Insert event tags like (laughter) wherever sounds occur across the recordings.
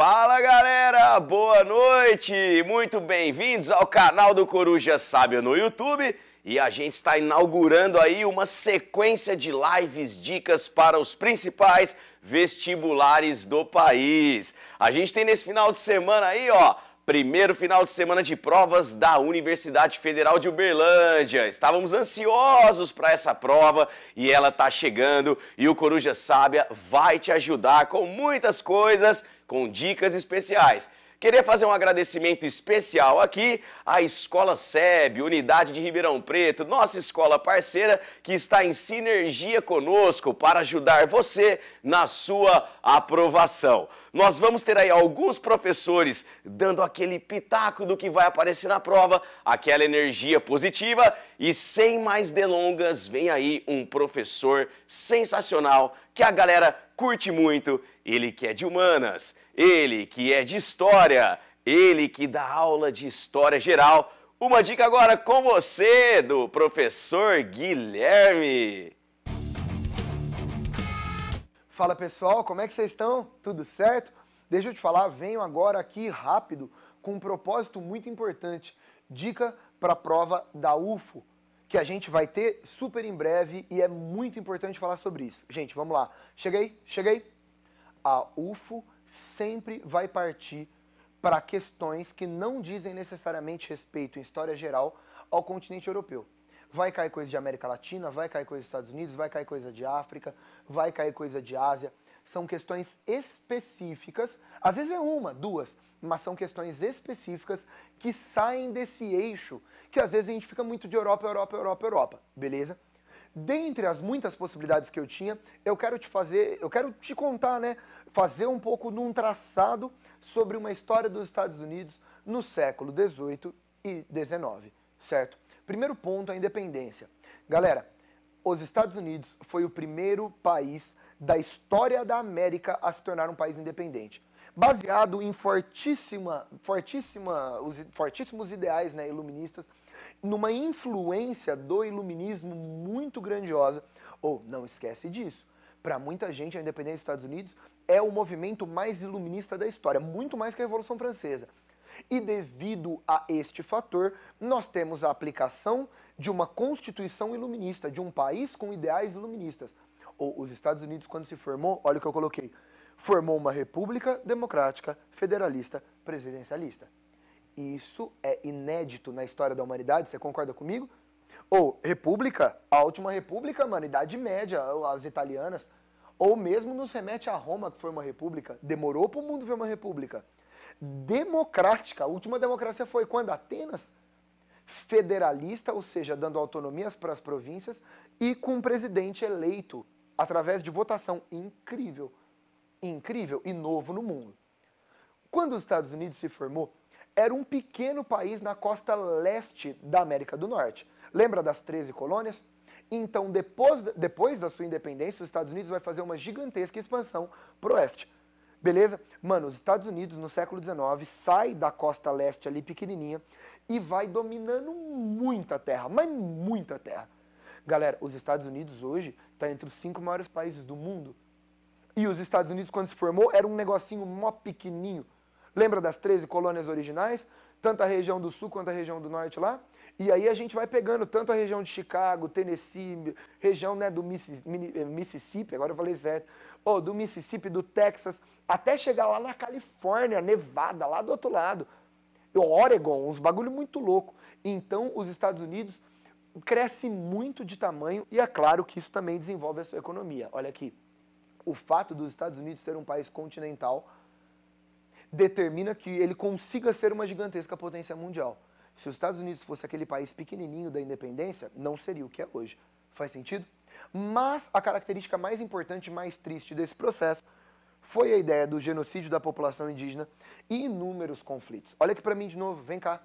Fala galera, boa noite! Muito bem-vindos ao canal do Coruja Sábio no YouTube e a gente está inaugurando aí uma sequência de lives dicas para os principais vestibulares do país. A gente tem nesse final de semana aí, ó, primeiro final de semana de provas da Universidade Federal de Uberlândia. Estávamos ansiosos para essa prova e ela está chegando e o Coruja Sábia vai te ajudar com muitas coisas com dicas especiais. Queria fazer um agradecimento especial aqui à Escola SEB, Unidade de Ribeirão Preto, nossa escola parceira que está em sinergia conosco para ajudar você na sua aprovação. Nós vamos ter aí alguns professores dando aquele pitaco do que vai aparecer na prova, aquela energia positiva e sem mais delongas, vem aí um professor sensacional que a galera curte muito, ele que é de humanas, ele que é de história, ele que dá aula de história geral. Uma dica agora com você do professor Guilherme. Fala pessoal, como é que vocês estão? Tudo certo? Deixa eu te falar, venho agora aqui rápido com um propósito muito importante. Dica para a prova da UFO, que a gente vai ter super em breve e é muito importante falar sobre isso. Gente, vamos lá. Cheguei? Cheguei? A UFO sempre vai partir para questões que não dizem necessariamente respeito, em história geral, ao continente europeu. Vai cair coisa de América Latina, vai cair coisa dos Estados Unidos, vai cair coisa de África, vai cair coisa de Ásia. São questões específicas, às vezes é uma, duas, mas são questões específicas que saem desse eixo que às vezes a gente fica muito de Europa, Europa, Europa, Europa, beleza? Dentre as muitas possibilidades que eu tinha, eu quero te fazer, eu quero te contar, né, fazer um pouco de um traçado sobre uma história dos Estados Unidos no século 18 e 19, certo? Primeiro ponto, a independência. Galera, os Estados Unidos foi o primeiro país da história da América a se tornar um país independente baseado em fortíssima, fortíssima, os, fortíssimos ideais né, iluministas, numa influência do iluminismo muito grandiosa. Ou, oh, não esquece disso, para muita gente a independência dos Estados Unidos é o movimento mais iluminista da história, muito mais que a Revolução Francesa. E devido a este fator, nós temos a aplicação de uma constituição iluminista, de um país com ideais iluministas. Ou os Estados Unidos, quando se formou, olha o que eu coloquei: formou uma república democrática, federalista, presidencialista. Isso é inédito na história da humanidade, você concorda comigo? Ou república, a última república, mano, Idade Média, as italianas. Ou mesmo nos remete a Roma, que foi uma república. Demorou para o mundo ver uma república. Democrática, a última democracia foi quando? Atenas. Federalista, ou seja, dando autonomias para as províncias e com um presidente eleito através de votação. Incrível incrível e novo no mundo. Quando os Estados Unidos se formou, era um pequeno país na costa leste da América do Norte. Lembra das 13 colônias? Então, depois, depois da sua independência, os Estados Unidos vai fazer uma gigantesca expansão o oeste. Beleza? Mano, os Estados Unidos, no século XIX, sai da costa leste ali pequenininha e vai dominando muita terra, mas muita terra. Galera, os Estados Unidos hoje está entre os cinco maiores países do mundo e os Estados Unidos, quando se formou, era um negocinho mó pequenininho. Lembra das 13 colônias originais? Tanto a região do sul quanto a região do norte lá? E aí a gente vai pegando tanto a região de Chicago, Tennessee, região né, do eh, Mississippi, agora eu falei certo, ou do Mississippi, do Texas, até chegar lá na Califórnia, Nevada, lá do outro lado. Oregon, uns bagulho muito louco. Então, os Estados Unidos cresce muito de tamanho e é claro que isso também desenvolve a sua economia. Olha aqui, o fato dos Estados Unidos ser um país continental determina que ele consiga ser uma gigantesca potência mundial. Se os Estados Unidos fosse aquele país pequenininho da independência, não seria o que é hoje. Faz sentido? Mas a característica mais importante e mais triste desse processo foi a ideia do genocídio da população indígena e inúmeros conflitos. Olha aqui para mim de novo, vem cá.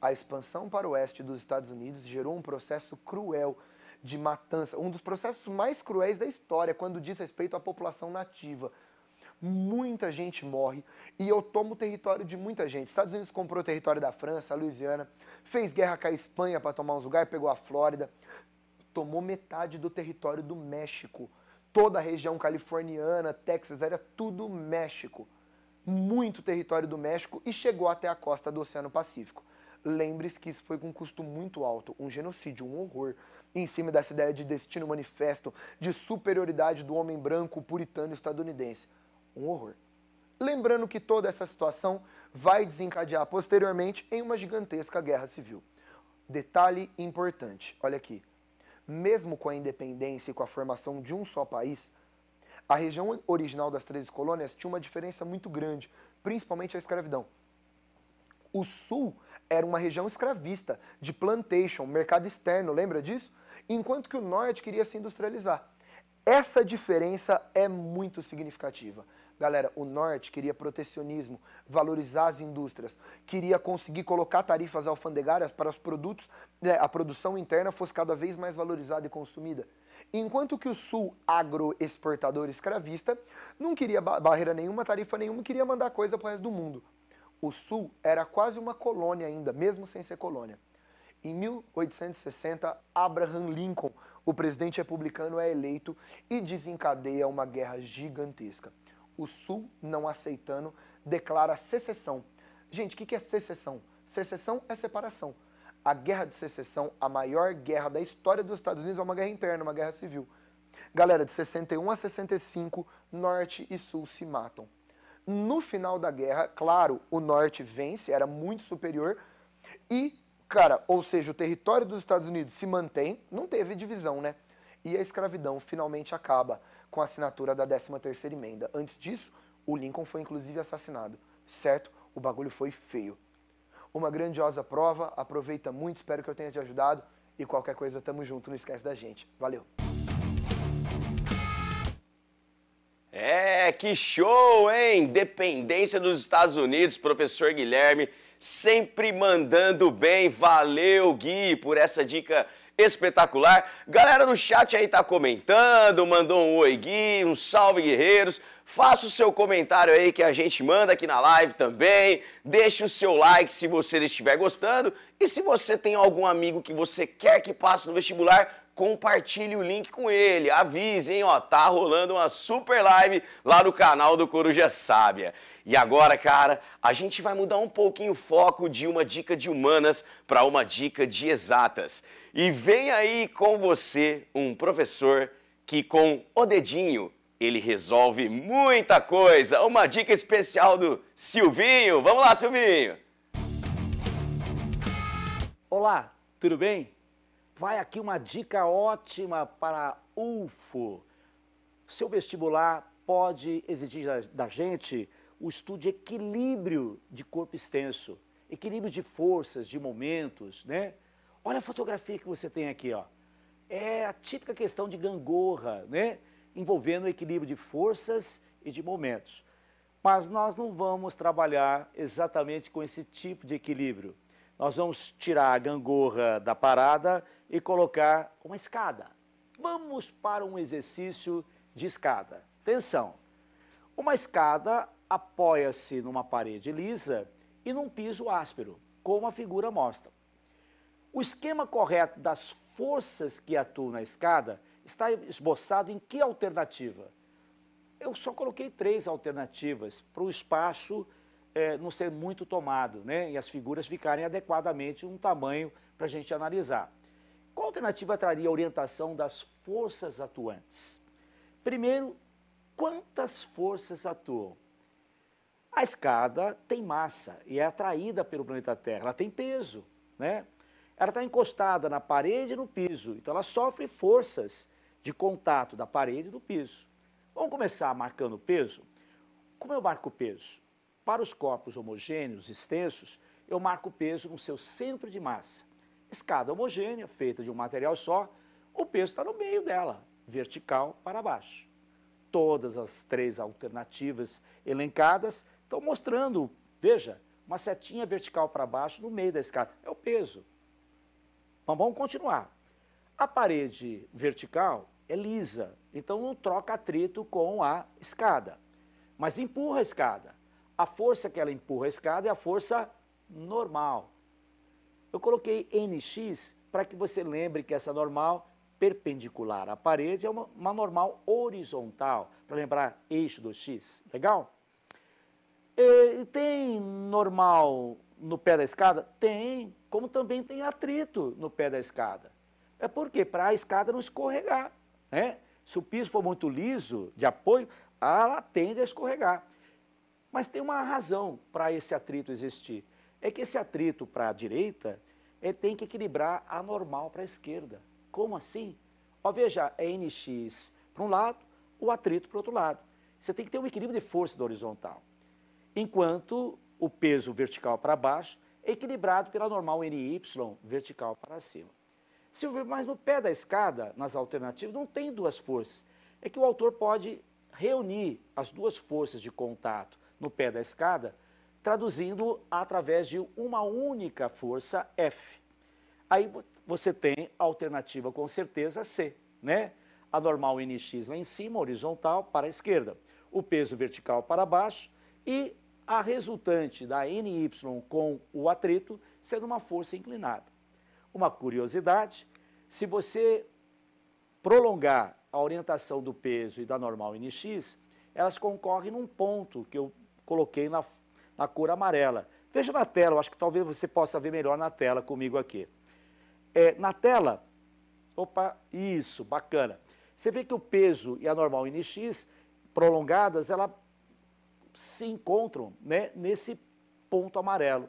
A expansão para o oeste dos Estados Unidos gerou um processo cruel de matança, um dos processos mais cruéis da história quando diz respeito à população nativa. Muita gente morre e eu tomo território de muita gente. Estados Unidos comprou o território da França, a Louisiana, fez guerra com a Espanha para tomar uns lugares, pegou a Flórida, tomou metade do território do México. Toda a região californiana, Texas, era tudo México. Muito território do México e chegou até a costa do Oceano Pacífico. Lembre-se que isso foi com um custo muito alto, um genocídio, um horror em cima dessa ideia de destino manifesto, de superioridade do homem branco, puritano estadunidense. Um horror. Lembrando que toda essa situação vai desencadear posteriormente em uma gigantesca guerra civil. Detalhe importante, olha aqui. Mesmo com a independência e com a formação de um só país, a região original das 13 colônias tinha uma diferença muito grande, principalmente a escravidão. O sul era uma região escravista, de plantation, mercado externo, lembra disso? enquanto que o norte queria se industrializar. Essa diferença é muito significativa. Galera, o norte queria protecionismo, valorizar as indústrias, queria conseguir colocar tarifas alfandegárias para os produtos, né, a produção interna fosse cada vez mais valorizada e consumida. Enquanto que o sul, agroexportador escravista, não queria barreira nenhuma, tarifa nenhuma, queria mandar coisa para o resto do mundo. O sul era quase uma colônia ainda, mesmo sem ser colônia. Em 1860, Abraham Lincoln, o presidente republicano, é eleito e desencadeia uma guerra gigantesca. O Sul, não aceitando, declara secessão. Gente, o que é secessão? Secessão é separação. A guerra de secessão, a maior guerra da história dos Estados Unidos, é uma guerra interna, uma guerra civil. Galera, de 61 a 65, Norte e Sul se matam. No final da guerra, claro, o Norte vence, era muito superior, e Cara, ou seja, o território dos Estados Unidos se mantém, não teve divisão, né? E a escravidão finalmente acaba com a assinatura da 13ª emenda. Antes disso, o Lincoln foi inclusive assassinado, certo? O bagulho foi feio. Uma grandiosa prova, aproveita muito, espero que eu tenha te ajudado e qualquer coisa tamo junto, não esquece da gente. Valeu. É, que show, hein? Independência dos Estados Unidos, professor Guilherme, sempre mandando bem. Valeu, Gui, por essa dica espetacular. Galera no chat aí tá comentando, mandou um oi, Gui, um salve, guerreiros. Faça o seu comentário aí que a gente manda aqui na live também. Deixe o seu like se você estiver gostando. E se você tem algum amigo que você quer que passe no vestibular, compartilhe o link com ele, avisem, ó, tá rolando uma super live lá no canal do Coruja Sábia. E agora, cara, a gente vai mudar um pouquinho o foco de uma dica de humanas para uma dica de exatas. E vem aí com você um professor que com o dedinho ele resolve muita coisa. Uma dica especial do Silvinho. Vamos lá, Silvinho. Olá, tudo bem? Vai aqui uma dica ótima para UFO. Seu vestibular pode exigir da, da gente o estudo de equilíbrio de corpo extenso, equilíbrio de forças, de momentos, né? Olha a fotografia que você tem aqui, ó. É a típica questão de gangorra, né? Envolvendo o equilíbrio de forças e de momentos. Mas nós não vamos trabalhar exatamente com esse tipo de equilíbrio. Nós vamos tirar a gangorra da parada e colocar uma escada. Vamos para um exercício de escada. Atenção! Uma escada apoia-se numa parede lisa e num piso áspero, como a figura mostra. O esquema correto das forças que atuam na escada está esboçado em que alternativa? Eu só coloquei três alternativas para o espaço é, não ser muito tomado né? e as figuras ficarem adequadamente um tamanho para a gente analisar. Qual alternativa traria a orientação das forças atuantes? Primeiro, quantas forças atuam? A escada tem massa e é atraída pelo planeta Terra, ela tem peso, né? Ela está encostada na parede e no piso, então ela sofre forças de contato da parede e do piso. Vamos começar marcando o peso? Como eu marco o peso? Para os corpos homogêneos, extensos, eu marco o peso no seu centro de massa. Escada homogênea, feita de um material só, o peso está no meio dela, vertical para baixo. Todas as três alternativas elencadas estão mostrando, veja, uma setinha vertical para baixo no meio da escada. É o peso. Mas vamos continuar. A parede vertical é lisa, então não troca atrito com a escada, mas empurra a escada. A força que ela empurra a escada é a força normal. Eu coloquei NX para que você lembre que essa normal perpendicular à parede é uma, uma normal horizontal, para lembrar eixo do X. Legal? E tem normal no pé da escada? Tem, como também tem atrito no pé da escada. É porque para a escada não escorregar. Né? Se o piso for muito liso de apoio, ela tende a escorregar. Mas tem uma razão para esse atrito existir. É que esse atrito para a direita ele tem que equilibrar a normal para a esquerda. Como assim? Ó, veja, é NX para um lado, o atrito para o outro lado. Você tem que ter um equilíbrio de força da horizontal. Enquanto o peso vertical para baixo é equilibrado pela normal NY vertical para cima. Se mas no pé da escada, nas alternativas, não tem duas forças. É que o autor pode reunir as duas forças de contato no pé da escada traduzindo através de uma única força F. Aí você tem a alternativa com certeza C, né? A normal NX lá em cima, horizontal para a esquerda, o peso vertical para baixo e a resultante da NY com o atrito sendo uma força inclinada. Uma curiosidade, se você prolongar a orientação do peso e da normal NX, elas concorrem num ponto que eu coloquei na na cor amarela. Veja na tela, eu acho que talvez você possa ver melhor na tela comigo aqui. É, na tela, opa, isso, bacana. Você vê que o peso e a normal NX prolongadas, ela se encontram né, nesse ponto amarelo.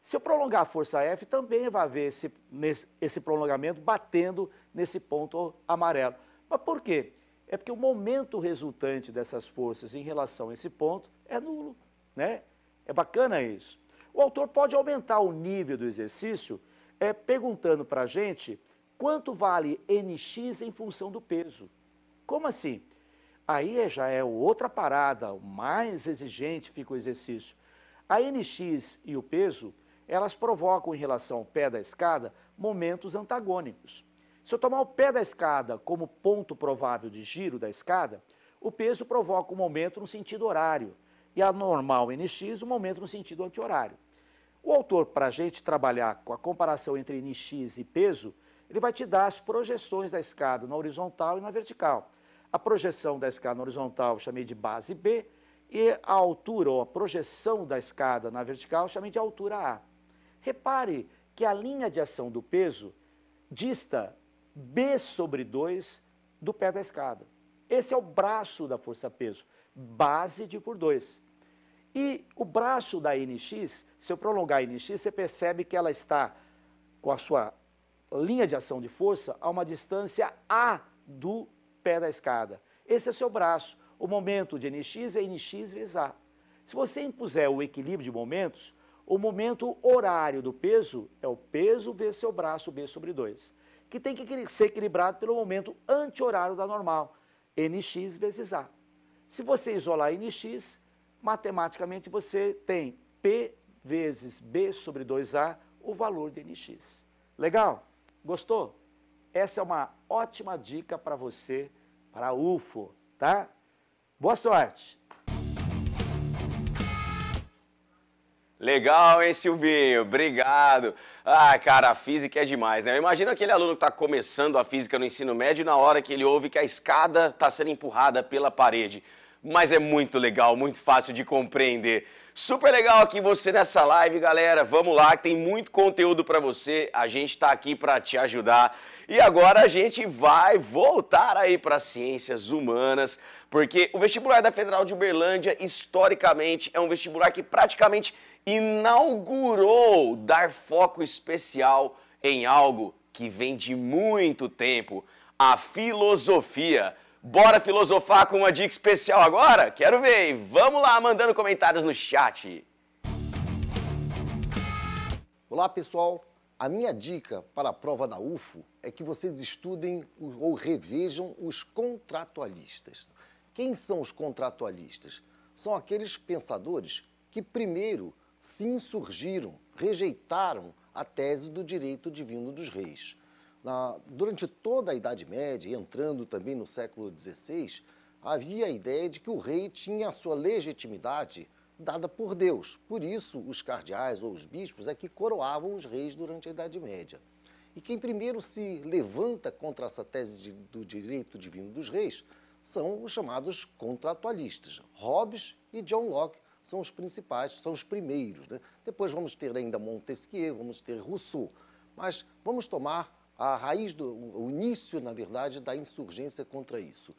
Se eu prolongar a força F, também vai haver esse, nesse, esse prolongamento batendo nesse ponto amarelo. Mas por quê? É porque o momento resultante dessas forças em relação a esse ponto é nulo, né? É bacana isso. O autor pode aumentar o nível do exercício é, perguntando para a gente quanto vale NX em função do peso. Como assim? Aí é, já é outra parada, mais exigente fica o exercício. A NX e o peso, elas provocam em relação ao pé da escada momentos antagônicos. Se eu tomar o pé da escada como ponto provável de giro da escada, o peso provoca um momento no sentido horário, e a normal NX, o momento no sentido anti-horário. O autor, para a gente trabalhar com a comparação entre NX e peso, ele vai te dar as projeções da escada na horizontal e na vertical. A projeção da escada na horizontal eu chamei de base B e a altura ou a projeção da escada na vertical eu chamei de altura A. Repare que a linha de ação do peso dista B sobre 2 do pé da escada. Esse é o braço da força peso, base de por 2. E o braço da NX, se eu prolongar a NX, você percebe que ela está com a sua linha de ação de força a uma distância A do pé da escada. Esse é seu braço. O momento de NX é NX vezes A. Se você impuser o equilíbrio de momentos, o momento horário do peso é o peso vezes seu braço B sobre 2, que tem que ser equilibrado pelo momento anti-horário da normal, NX vezes A. Se você isolar NX, matematicamente você tem P vezes B sobre 2A, o valor de NX. Legal? Gostou? Essa é uma ótima dica para você, para UFO, tá? Boa sorte! Legal, hein, Silvinho? Obrigado. Ah, cara, a física é demais, né? Imagina aquele aluno que está começando a física no ensino médio na hora que ele ouve que a escada está sendo empurrada pela parede mas é muito legal, muito fácil de compreender. Super legal aqui você nessa live, galera. Vamos lá, tem muito conteúdo para você. A gente está aqui para te ajudar. E agora a gente vai voltar aí para ciências humanas, porque o vestibular da Federal de Uberlândia, historicamente, é um vestibular que praticamente inaugurou dar foco especial em algo que vem de muito tempo, a filosofia. Bora filosofar com uma dica especial agora? Quero ver! Vamos lá, mandando comentários no chat. Olá, pessoal. A minha dica para a prova da UFO é que vocês estudem ou revejam os contratualistas. Quem são os contratualistas? São aqueles pensadores que primeiro se insurgiram, rejeitaram a tese do direito divino dos reis. Na, durante toda a Idade Média, entrando também no século XVI, havia a ideia de que o rei tinha a sua legitimidade dada por Deus. Por isso, os cardeais ou os bispos é que coroavam os reis durante a Idade Média. E quem primeiro se levanta contra essa tese de, do direito divino dos reis são os chamados contratualistas. Hobbes e John Locke são os principais, são os primeiros. Né? Depois vamos ter ainda Montesquieu, vamos ter Rousseau. Mas vamos tomar a raiz, do, o início, na verdade, da insurgência contra isso.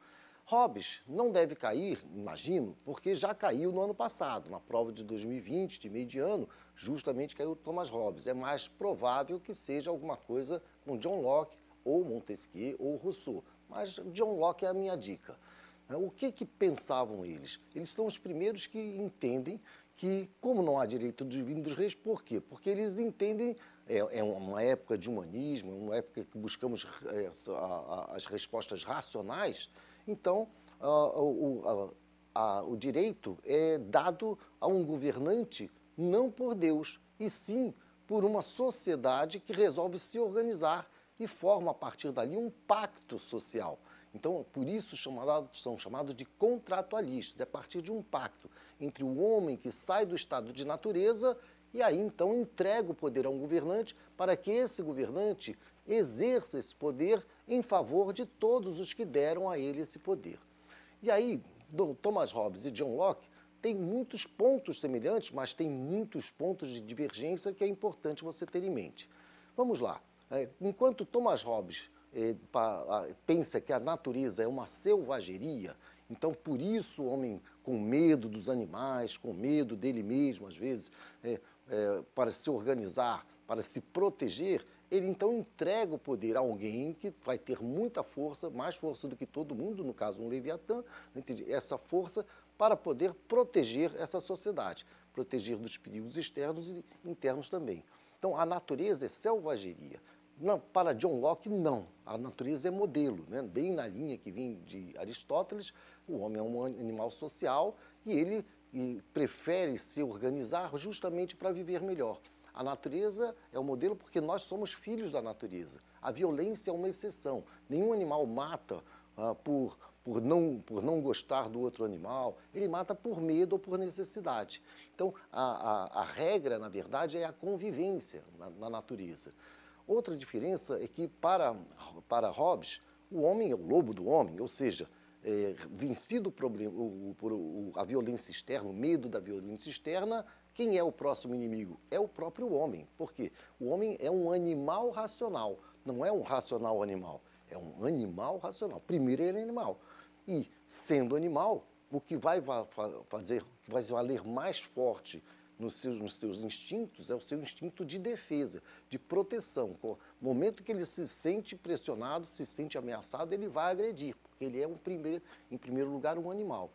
Hobbes não deve cair, imagino, porque já caiu no ano passado, na prova de 2020, de meio de ano, justamente caiu Thomas Hobbes. É mais provável que seja alguma coisa com John Locke, ou Montesquieu, ou Rousseau. Mas John Locke é a minha dica. É, o que, que pensavam eles? Eles são os primeiros que entendem que, como não há direito divino dos reis, por quê? Porque eles entendem é, é, uma época de humanismo, uma época que buscamos eh, as respostas racionais, então o, o direito é dado a um governante não por Deus, e sim por uma sociedade que resolve se organizar e forma a partir dali um pacto social. Então, por isso chamado, são chamados de contratualistas, é a partir de um pacto entre o homem que sai do estado de natureza e aí então entrega o poder a um governante para que esse governante exerça esse poder em favor de todos os que deram a ele esse poder. E aí, Thomas Hobbes e John Locke têm muitos pontos semelhantes, mas têm muitos pontos de divergência que é importante você ter em mente. Vamos lá. É, enquanto Thomas Hobbes é, pensa que a natureza é uma selvageria, então por isso o homem com medo dos animais, com medo dele mesmo às vezes, é, é, para se organizar, para se proteger, ele então entrega o poder a alguém que vai ter muita força, mais força do que todo mundo, no caso um Leviatã, né, essa força para poder proteger essa sociedade, proteger dos perigos externos e internos também. Então a natureza é selvageria. Não, para John Locke, não. A natureza é modelo, né? bem na linha que vem de Aristóteles, o homem é um animal social e ele e prefere se organizar justamente para viver melhor. A natureza é o modelo porque nós somos filhos da natureza. A violência é uma exceção. Nenhum animal mata ah, por, por, não, por não gostar do outro animal, ele mata por medo ou por necessidade. Então, a, a, a regra, na verdade, é a convivência na, na natureza. Outra diferença é que, para, para Hobbes, o homem é o lobo do homem, ou seja, é, vencido o problema, o, o, a violência externa, o medo da violência externa, quem é o próximo inimigo? É o próprio homem. porque O homem é um animal racional, não é um racional animal, é um animal racional. Primeiro ele é animal. E sendo animal, o que vai fazer, vai valer mais forte nos seus, nos seus instintos é o seu instinto de defesa, de proteção. No momento que ele se sente pressionado, se sente ameaçado, ele vai agredir, porque ele é, um primeiro, em primeiro lugar, um animal.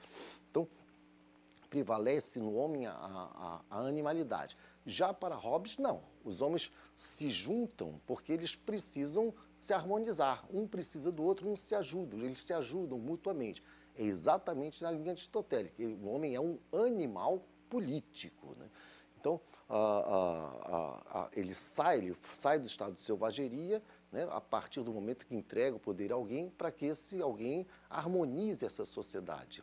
Então, prevalece no homem a, a, a animalidade. Já para Hobbes, não. Os homens se juntam porque eles precisam se harmonizar. Um precisa do outro, um se ajuda, eles se ajudam mutuamente. É exatamente na linha aristotélica. O homem é um animal político. Né? Então, a, a, ele, sai, ele sai do estado de selvageria né, a partir do momento que entrega o poder a alguém para que esse alguém harmonize essa sociedade.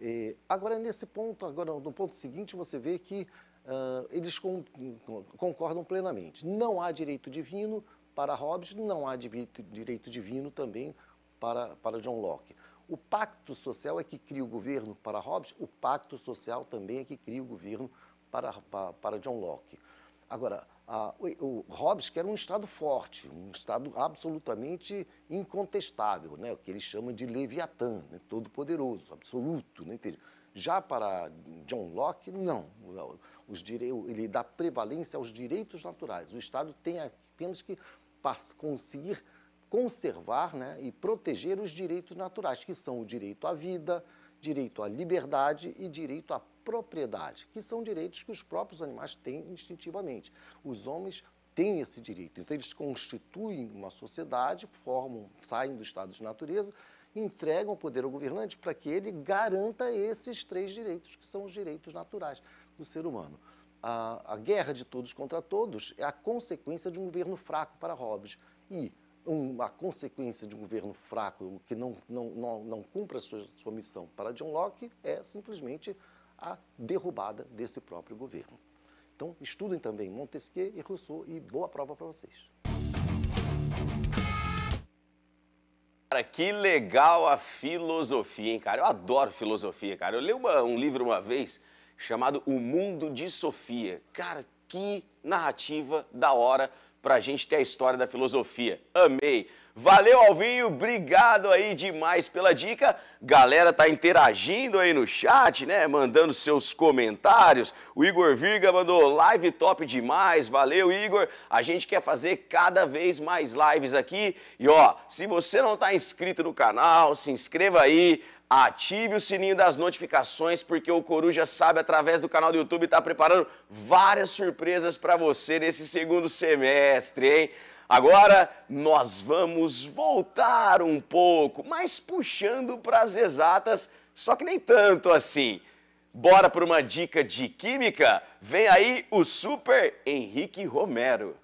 E, agora, nesse ponto, agora no ponto seguinte, você vê que uh, eles com, concordam plenamente. Não há direito divino para Hobbes, não há direito, direito divino também para, para John Locke. O pacto social é que cria o governo para Hobbes, o pacto social também é que cria o governo para, para, para John Locke. Agora, a, o, o, Hobbes quer um Estado forte, um Estado absolutamente incontestável, né? o que ele chama de Leviatã, né? todo-poderoso, absoluto. Né? Já para John Locke, não. Os dire... Ele dá prevalência aos direitos naturais. O Estado tem apenas que conseguir conservar né, e proteger os direitos naturais, que são o direito à vida, direito à liberdade e direito à propriedade, que são direitos que os próprios animais têm instintivamente. Os homens têm esse direito, então eles constituem uma sociedade, formam, saem do estado de natureza, entregam o poder ao governante para que ele garanta esses três direitos, que são os direitos naturais do ser humano. A, a guerra de todos contra todos é a consequência de um governo fraco para Hobbes. E uma consequência de um governo fraco que não, não, não, não cumpre a sua, sua missão para John Locke é simplesmente a derrubada desse próprio governo. Então, estudem também Montesquieu e Rousseau e boa prova para vocês. Cara, que legal a filosofia, hein, cara? Eu adoro filosofia, cara. Eu li uma, um livro uma vez chamado O Mundo de Sofia. Cara, que narrativa da hora para a gente ter a história da filosofia. Amei! Valeu, Alvinho, obrigado aí demais pela dica. Galera tá interagindo aí no chat, né? Mandando seus comentários. O Igor Virga mandou live top demais. Valeu, Igor. A gente quer fazer cada vez mais lives aqui. E ó, se você não tá inscrito no canal, se inscreva aí Ative o sininho das notificações, porque o Coruja sabe através do canal do YouTube está preparando várias surpresas para você nesse segundo semestre, hein? Agora nós vamos voltar um pouco, mas puxando para as exatas, só que nem tanto assim. Bora para uma dica de química? Vem aí o Super Henrique Romero.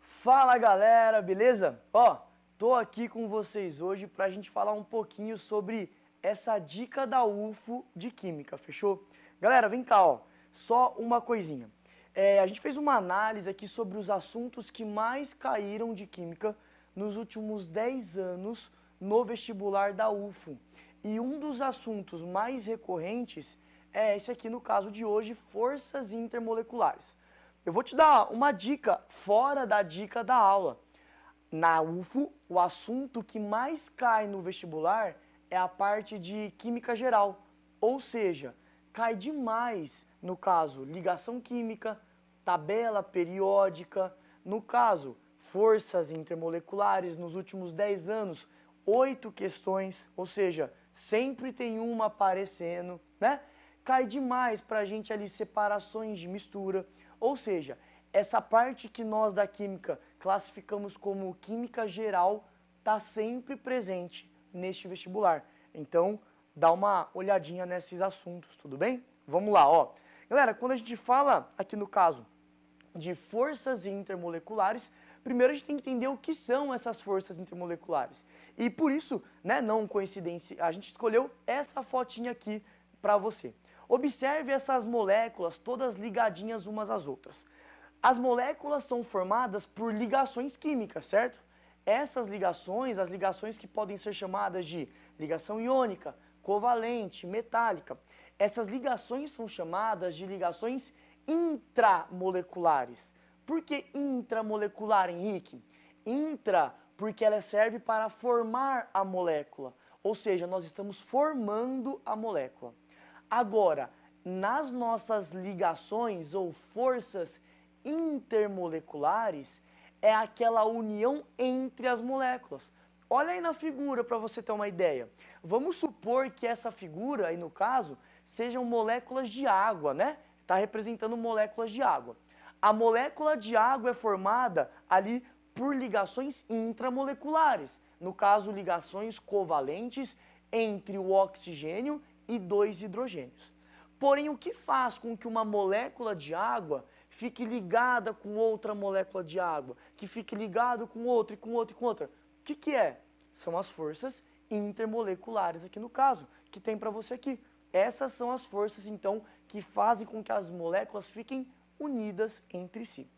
Fala galera, beleza? Ó, Tô aqui com vocês hoje para a gente falar um pouquinho sobre essa dica da UFO de Química, fechou? Galera, vem cá, ó. Só uma coisinha. É, a gente fez uma análise aqui sobre os assuntos que mais caíram de Química nos últimos 10 anos no vestibular da UFO. E um dos assuntos mais recorrentes é esse aqui no caso de hoje, forças intermoleculares. Eu vou te dar uma dica fora da dica da aula. Na UFO, o assunto que mais cai no vestibular é a parte de química geral, ou seja, cai demais no caso ligação química, tabela periódica, no caso forças intermoleculares nos últimos 10 anos, oito questões, ou seja, sempre tem uma aparecendo, né? Cai demais para a gente ali separações de mistura, ou seja, essa parte que nós da química classificamos como química geral, está sempre presente neste vestibular. Então, dá uma olhadinha nesses assuntos, tudo bem? Vamos lá, ó. Galera, quando a gente fala aqui no caso de forças intermoleculares, primeiro a gente tem que entender o que são essas forças intermoleculares. E por isso, né, não coincidência, a gente escolheu essa fotinha aqui para você. Observe essas moléculas todas ligadinhas umas às outras. As moléculas são formadas por ligações químicas, certo? Essas ligações, as ligações que podem ser chamadas de ligação iônica, covalente, metálica, essas ligações são chamadas de ligações intramoleculares. Por que intramolecular, Henrique? Intra, porque ela serve para formar a molécula, ou seja, nós estamos formando a molécula. Agora, nas nossas ligações ou forças intermoleculares é aquela união entre as moléculas. Olha aí na figura para você ter uma ideia. Vamos supor que essa figura, aí no caso, sejam moléculas de água, né? Está representando moléculas de água. A molécula de água é formada ali por ligações intramoleculares, no caso, ligações covalentes entre o oxigênio e dois hidrogênios. Porém, o que faz com que uma molécula de água fique ligada com outra molécula de água, que fique ligado com outra e com outra e com outra. O que, que é? São as forças intermoleculares aqui no caso, que tem para você aqui. Essas são as forças, então, que fazem com que as moléculas fiquem unidas entre si.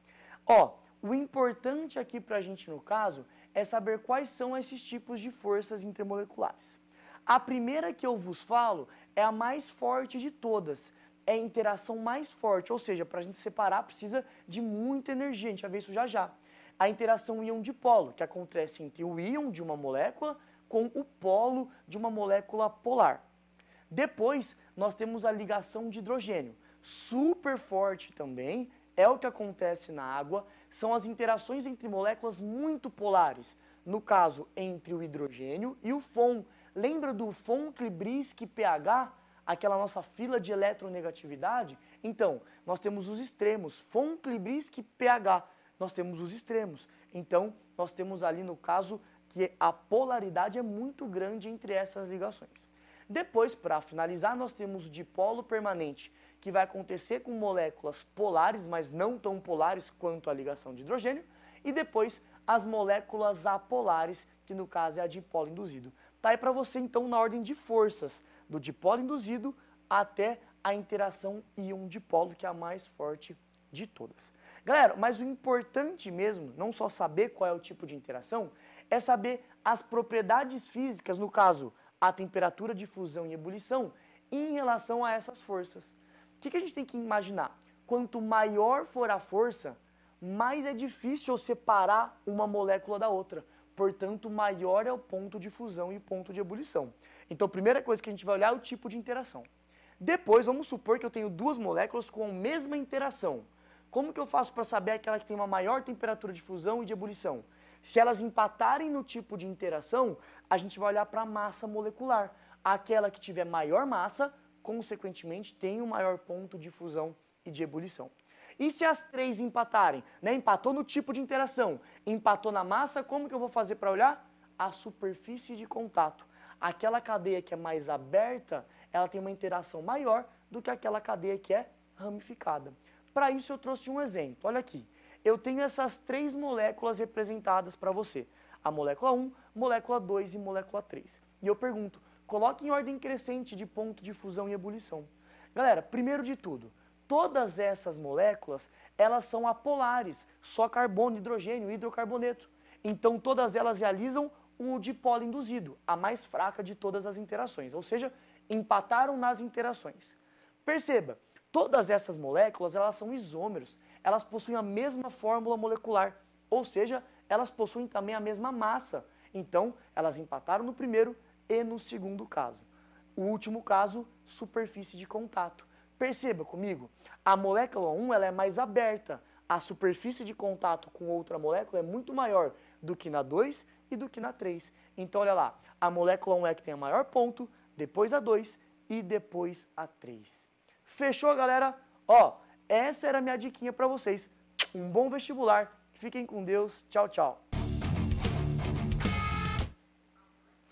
Ó, o importante aqui para a gente, no caso, é saber quais são esses tipos de forças intermoleculares. A primeira que eu vos falo é a mais forte de todas, é a interação mais forte, ou seja, para a gente separar precisa de muita energia, a gente vai ver isso já já. A interação íon dipolo, que acontece entre o íon de uma molécula com o polo de uma molécula polar. Depois, nós temos a ligação de hidrogênio, super forte também, é o que acontece na água, são as interações entre moléculas muito polares, no caso, entre o hidrogênio e o FON. Lembra do FON, que pH? aquela nossa fila de eletronegatividade, então nós temos os extremos, von Klibrisk pH, nós temos os extremos. Então nós temos ali no caso que a polaridade é muito grande entre essas ligações. Depois, para finalizar, nós temos o dipolo permanente, que vai acontecer com moléculas polares, mas não tão polares quanto a ligação de hidrogênio, e depois as moléculas apolares, que no caso é a dipolo induzido. Tá aí para você então na ordem de forças do dipolo induzido até a interação íon-dipolo, que é a mais forte de todas. Galera, mas o importante mesmo, não só saber qual é o tipo de interação, é saber as propriedades físicas, no caso, a temperatura de fusão e ebulição, em relação a essas forças. O que, que a gente tem que imaginar? Quanto maior for a força, mais é difícil separar uma molécula da outra. Portanto, maior é o ponto de fusão e o ponto de ebulição. Então, a primeira coisa que a gente vai olhar é o tipo de interação. Depois, vamos supor que eu tenho duas moléculas com a mesma interação. Como que eu faço para saber aquela que tem uma maior temperatura de fusão e de ebulição? Se elas empatarem no tipo de interação, a gente vai olhar para a massa molecular. Aquela que tiver maior massa, consequentemente, tem o um maior ponto de fusão e de ebulição. E se as três empatarem? Né? Empatou no tipo de interação, empatou na massa, como que eu vou fazer para olhar? A superfície de contato. Aquela cadeia que é mais aberta, ela tem uma interação maior do que aquela cadeia que é ramificada. Para isso eu trouxe um exemplo. Olha aqui. Eu tenho essas três moléculas representadas para você. A molécula 1, molécula 2 e molécula 3. E eu pergunto, coloque em ordem crescente de ponto de fusão e ebulição. Galera, primeiro de tudo, todas essas moléculas, elas são apolares, só carbono, hidrogênio, hidrocarboneto. Então todas elas realizam o dipolo induzido, a mais fraca de todas as interações, ou seja, empataram nas interações. Perceba, todas essas moléculas elas são isômeros, elas possuem a mesma fórmula molecular, ou seja, elas possuem também a mesma massa. Então, elas empataram no primeiro e no segundo caso. O último caso, superfície de contato. Perceba comigo, a molécula 1 ela é mais aberta, a superfície de contato com outra molécula é muito maior do que na 2 e do que na 3. Então, olha lá, a molécula 1 é que tem o maior ponto, depois a 2 e depois a 3. Fechou, galera? Ó, essa era a minha diquinha para vocês. Um bom vestibular, fiquem com Deus, tchau, tchau.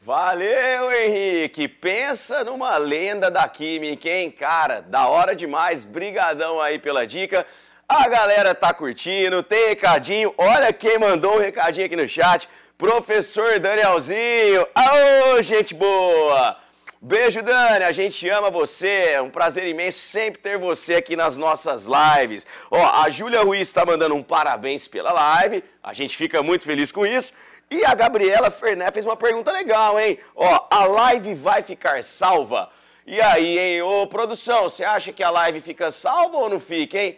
Valeu, Henrique! Pensa numa lenda da química, hein, cara? Da hora demais, brigadão aí pela dica. A galera tá curtindo, tem recadinho. Olha quem mandou um recadinho aqui no chat professor Danielzinho. Aô, gente boa! Beijo, Dani. A gente ama você. É um prazer imenso sempre ter você aqui nas nossas lives. Ó, a Júlia Ruiz está mandando um parabéns pela live. A gente fica muito feliz com isso. E a Gabriela Ferné fez uma pergunta legal, hein? Ó, a live vai ficar salva? E aí, hein? Ô, produção, você acha que a live fica salva ou não fica, hein?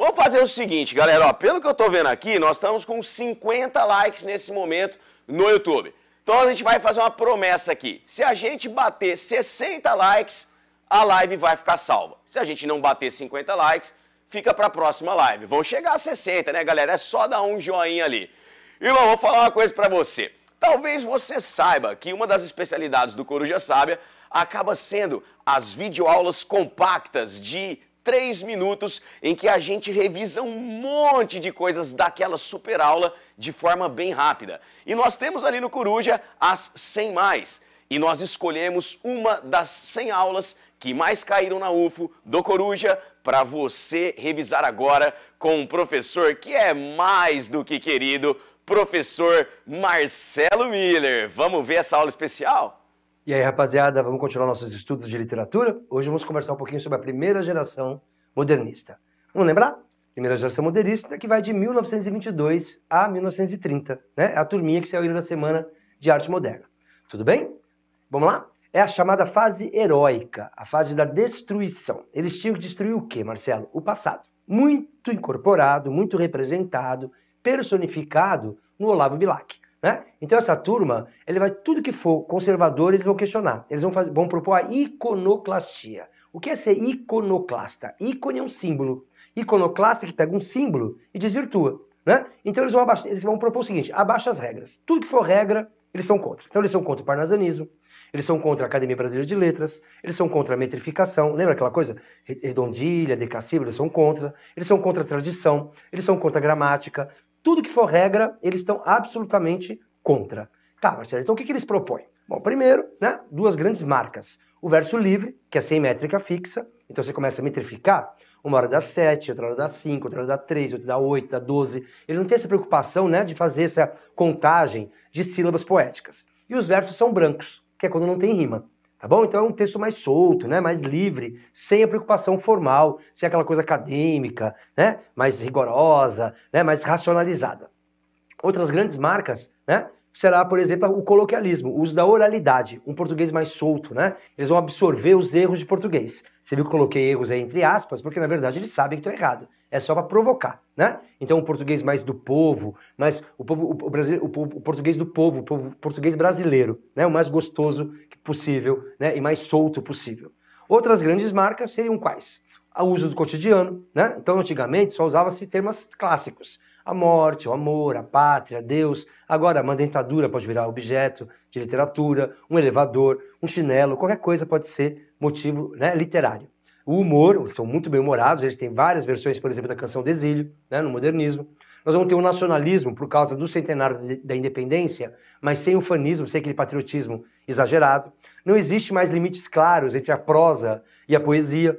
Vamos fazer o seguinte, galera, ó, pelo que eu tô vendo aqui, nós estamos com 50 likes nesse momento no YouTube. Então a gente vai fazer uma promessa aqui. Se a gente bater 60 likes, a live vai ficar salva. Se a gente não bater 50 likes, fica para a próxima live. Vão chegar a 60, né, galera? É só dar um joinha ali. E vou falar uma coisa para você. Talvez você saiba que uma das especialidades do Coruja Sábia acaba sendo as videoaulas compactas de três minutos em que a gente revisa um monte de coisas daquela super aula de forma bem rápida. E nós temos ali no Coruja as 100 mais. E nós escolhemos uma das 100 aulas que mais caíram na UFO do Coruja para você revisar agora com um professor que é mais do que querido, professor Marcelo Miller. Vamos ver essa aula especial? E aí, rapaziada, vamos continuar nossos estudos de literatura? Hoje vamos conversar um pouquinho sobre a primeira geração modernista. Vamos lembrar? Primeira geração modernista que vai de 1922 a 1930, né? É A turminha que saiu na Semana de Arte Moderna. Tudo bem? Vamos lá? É a chamada fase heróica, a fase da destruição. Eles tinham que destruir o quê, Marcelo? O passado. Muito incorporado, muito representado, personificado no Olavo Bilac. Né? Então essa turma, ele vai tudo que for conservador, eles vão questionar. Eles vão, fazer, vão propor a iconoclastia. O que é ser iconoclasta? Ícone é um símbolo. Iconoclasta que pega um símbolo e desvirtua. Né? Então eles vão, abaixar, eles vão propor o seguinte, abaixa as regras. Tudo que for regra, eles são contra. Então eles são contra o parnasianismo, eles são contra a Academia Brasileira de Letras, eles são contra a metrificação, lembra aquela coisa? Redondilha, decassiva, eles são contra. Eles são contra a tradição, eles são contra a gramática, tudo que for regra, eles estão absolutamente contra. Tá, Marcelo, então o que, que eles propõem? Bom, primeiro, né, duas grandes marcas. O verso livre, que é sem métrica fixa, então você começa a metrificar, uma hora dá 7, outra hora dá 5, outra hora dá 3, outra dá 8, dá 12. Ele não tem essa preocupação né, de fazer essa contagem de sílabas poéticas. E os versos são brancos, que é quando não tem rima. Tá bom? Então é um texto mais solto, né? mais livre, sem a preocupação formal, sem aquela coisa acadêmica, né? mais rigorosa, né? mais racionalizada. Outras grandes marcas né? será, por exemplo, o coloquialismo, o uso da oralidade, um português mais solto, né? Eles vão absorver os erros de português. Você viu que eu coloquei erros aí entre aspas, porque na verdade eles sabem que estão errados é só para provocar, né? Então o português mais do povo, mas o povo o, o, brasileiro, o, o, português do povo, o povo, português brasileiro, né? O mais gostoso possível, né? E mais solto possível. Outras grandes marcas seriam quais? O uso do cotidiano, né? Então antigamente só usava-se termos clássicos: a morte, o amor, a pátria, Deus. Agora uma dentadura pode virar objeto de literatura, um elevador, um chinelo, qualquer coisa pode ser motivo, né? Literário o humor, são muito bem-humorados, eles têm várias versões, por exemplo, da canção do exílio, né, no modernismo. Nós vamos ter o um nacionalismo por causa do centenário da independência, mas sem o fanismo, sem aquele patriotismo exagerado. Não existe mais limites claros entre a prosa e a poesia.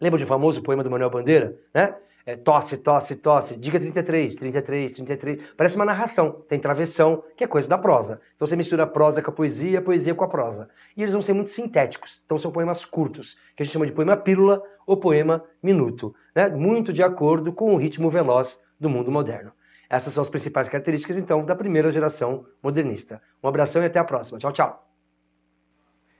Lembra de um famoso poema do Manuel Bandeira, né? É, tosse, tosse, tosse, diga 33, 33, 33. Parece uma narração, tem travessão, que é coisa da prosa. Então você mistura a prosa com a poesia, a poesia com a prosa. E eles vão ser muito sintéticos, então são poemas curtos, que a gente chama de poema pílula ou poema minuto, né? muito de acordo com o ritmo veloz do mundo moderno. Essas são as principais características, então, da primeira geração modernista. Um abração e até a próxima. Tchau, tchau.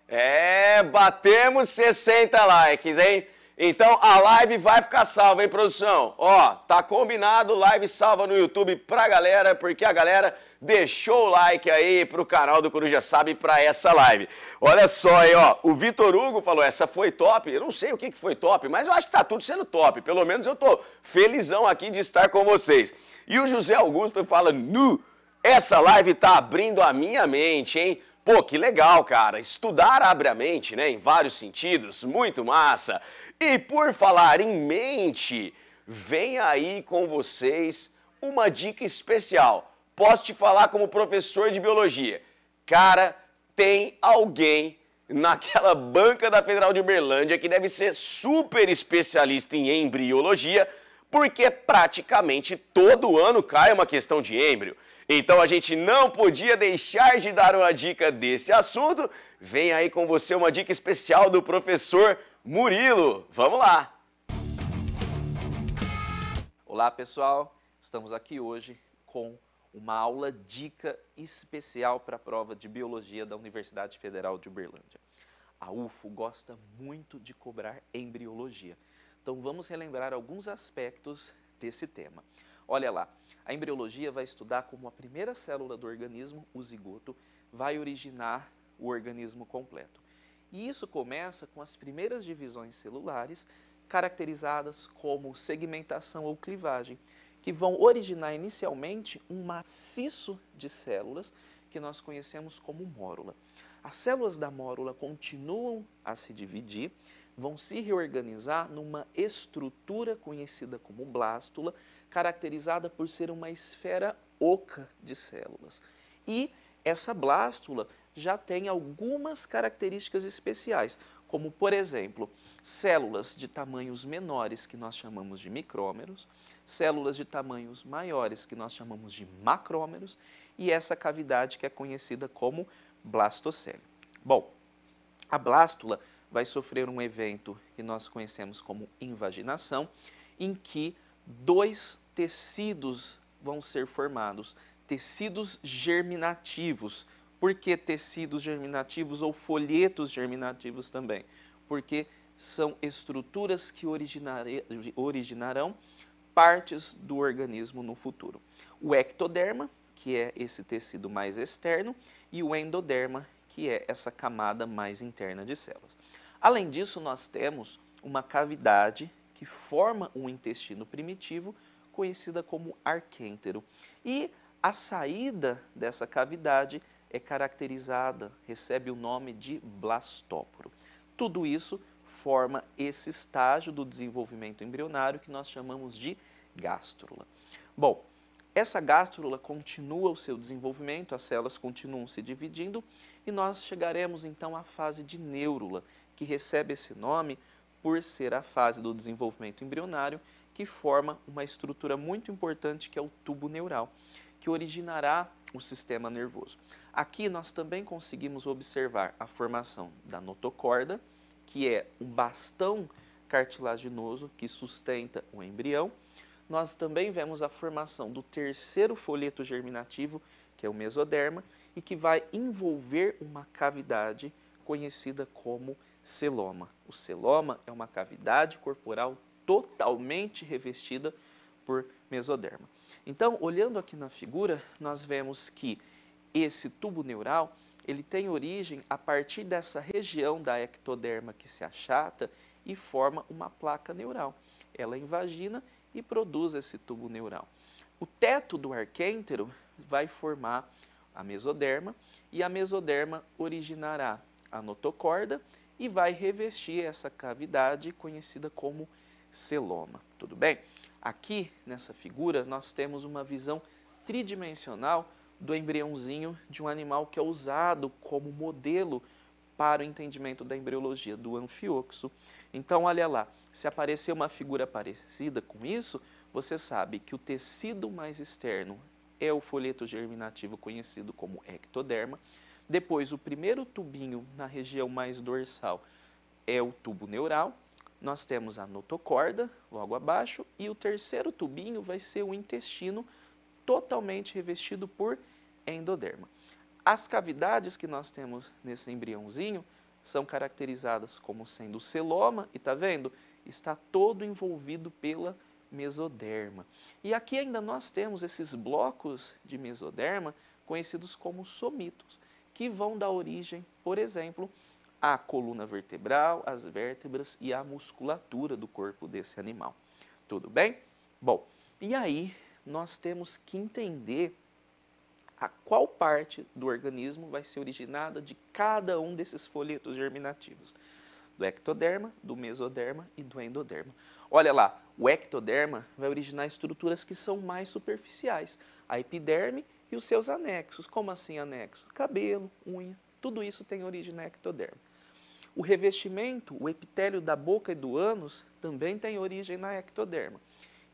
É, batemos 60 likes, hein? Então a live vai ficar salva, hein, produção? Ó, tá combinado, live salva no YouTube pra galera, porque a galera deixou o like aí pro canal do Coruja Sabe pra essa live. Olha só aí, ó, o Vitor Hugo falou, essa foi top. Eu não sei o que, que foi top, mas eu acho que tá tudo sendo top. Pelo menos eu tô felizão aqui de estar com vocês. E o José Augusto fala, nu, essa live tá abrindo a minha mente, hein? Pô, que legal, cara. Estudar abre a mente, né? Em vários sentidos. Muito massa. E por falar em mente, vem aí com vocês uma dica especial. Posso te falar como professor de biologia. Cara, tem alguém naquela banca da Federal de Uberlândia que deve ser super especialista em embriologia, porque praticamente todo ano cai uma questão de embrio. Então a gente não podia deixar de dar uma dica desse assunto. Vem aí com você uma dica especial do professor Murilo. Vamos lá! Olá, pessoal. Estamos aqui hoje com uma aula dica especial para a prova de biologia da Universidade Federal de Uberlândia. A UFO gosta muito de cobrar embriologia. Então vamos relembrar alguns aspectos desse tema. Olha lá, a embriologia vai estudar como a primeira célula do organismo, o zigoto, vai originar o organismo completo. E isso começa com as primeiras divisões celulares, caracterizadas como segmentação ou clivagem, que vão originar inicialmente um maciço de células que nós conhecemos como mórula. As células da mórula continuam a se dividir, vão se reorganizar numa estrutura conhecida como blástula, caracterizada por ser uma esfera oca de células. E essa blástula já tem algumas características especiais, como, por exemplo, células de tamanhos menores, que nós chamamos de micrômeros, células de tamanhos maiores, que nós chamamos de macrômeros, e essa cavidade que é conhecida como blastocélio. Bom, a blástula vai sofrer um evento que nós conhecemos como invaginação, em que dois tecidos vão ser formados, tecidos germinativos, por que tecidos germinativos ou folhetos germinativos também? Porque são estruturas que originarão partes do organismo no futuro. O ectoderma, que é esse tecido mais externo, e o endoderma, que é essa camada mais interna de células. Além disso, nós temos uma cavidade que forma um intestino primitivo, conhecida como arquêntero. E a saída dessa cavidade é caracterizada, recebe o nome de blastóporo. Tudo isso forma esse estágio do desenvolvimento embrionário que nós chamamos de gástrula. Bom, essa gástrula continua o seu desenvolvimento, as células continuam se dividindo e nós chegaremos então à fase de neurula, que recebe esse nome por ser a fase do desenvolvimento embrionário que forma uma estrutura muito importante que é o tubo neural, que originará o sistema nervoso. Aqui nós também conseguimos observar a formação da notocorda, que é um bastão cartilaginoso que sustenta o embrião. Nós também vemos a formação do terceiro folheto germinativo, que é o mesoderma, e que vai envolver uma cavidade conhecida como celoma. O celoma é uma cavidade corporal totalmente revestida por mesoderma. Então, olhando aqui na figura, nós vemos que esse tubo neural ele tem origem a partir dessa região da ectoderma que se achata e forma uma placa neural. Ela é invagina e produz esse tubo neural. O teto do arquêntero vai formar a mesoderma e a mesoderma originará a notocorda e vai revestir essa cavidade conhecida como celoma. Tudo bem? Aqui, nessa figura, nós temos uma visão tridimensional do embriãozinho de um animal que é usado como modelo para o entendimento da embriologia do anfioxo. Então, olha lá, se aparecer uma figura parecida com isso, você sabe que o tecido mais externo é o folheto germinativo conhecido como ectoderma. Depois, o primeiro tubinho na região mais dorsal é o tubo neural nós temos a notocorda logo abaixo e o terceiro tubinho vai ser o intestino totalmente revestido por endoderma. As cavidades que nós temos nesse embriãozinho são caracterizadas como sendo o celoma, e tá vendo? Está todo envolvido pela mesoderma. E aqui ainda nós temos esses blocos de mesoderma conhecidos como somitos, que vão dar origem, por exemplo, a coluna vertebral, as vértebras e a musculatura do corpo desse animal. Tudo bem? Bom, e aí nós temos que entender a qual parte do organismo vai ser originada de cada um desses folhetos germinativos. Do ectoderma, do mesoderma e do endoderma. Olha lá, o ectoderma vai originar estruturas que são mais superficiais, a epiderme e os seus anexos. Como assim anexo? Cabelo, unha, tudo isso tem origem na ectoderma. O revestimento, o epitélio da boca e do ânus, também tem origem na ectoderma.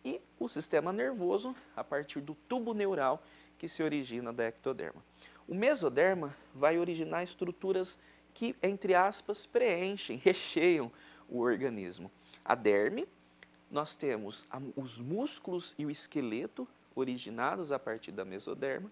E o sistema nervoso, a partir do tubo neural que se origina da ectoderma. O mesoderma vai originar estruturas que, entre aspas, preenchem, (laughs) recheiam o organismo. A derme, nós temos os músculos e o esqueleto originados a partir da mesoderma,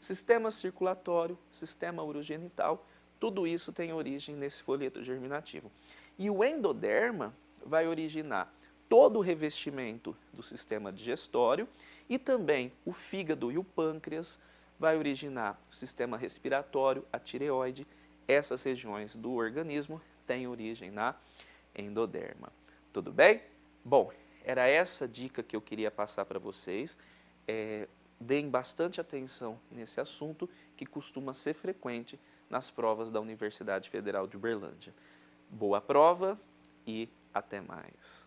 sistema circulatório, sistema urogenital tudo isso tem origem nesse folheto germinativo. E o endoderma vai originar todo o revestimento do sistema digestório e também o fígado e o pâncreas vai originar o sistema respiratório, a tireoide. Essas regiões do organismo têm origem na endoderma. Tudo bem? Bom, era essa dica que eu queria passar para vocês. É, deem bastante atenção nesse assunto que costuma ser frequente nas provas da Universidade Federal de Berlândia. Boa prova e até mais.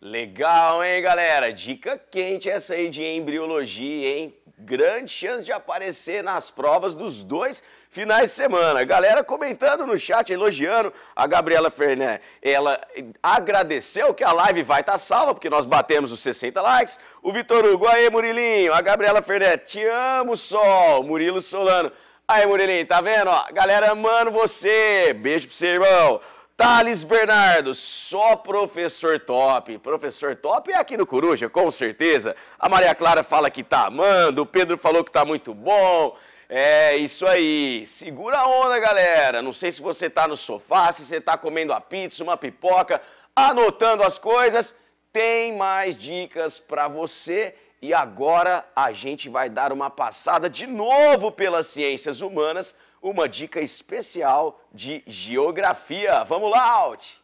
Legal, hein, galera? Dica quente essa aí de embriologia, hein? Grande chance de aparecer nas provas dos dois finais de semana. Galera comentando no chat, elogiando a Gabriela Ferné. Ela agradeceu que a live vai estar tá salva, porque nós batemos os 60 likes. O Vitor Hugo, aí, Murilinho. A Gabriela Ferné, te amo, sol. Murilo Solano. Aí, Murilinho, tá vendo? Ó, galera, mano, você. Beijo pra você, irmão. Thales Bernardo, só professor top. Professor top é aqui no Coruja, com certeza. A Maria Clara fala que tá amando, o Pedro falou que tá muito bom. É isso aí. Segura a onda, galera. Não sei se você tá no sofá, se você tá comendo a pizza, uma pipoca, anotando as coisas. Tem mais dicas para você. E agora a gente vai dar uma passada de novo pelas ciências humanas uma dica especial de geografia. Vamos lá, Alt!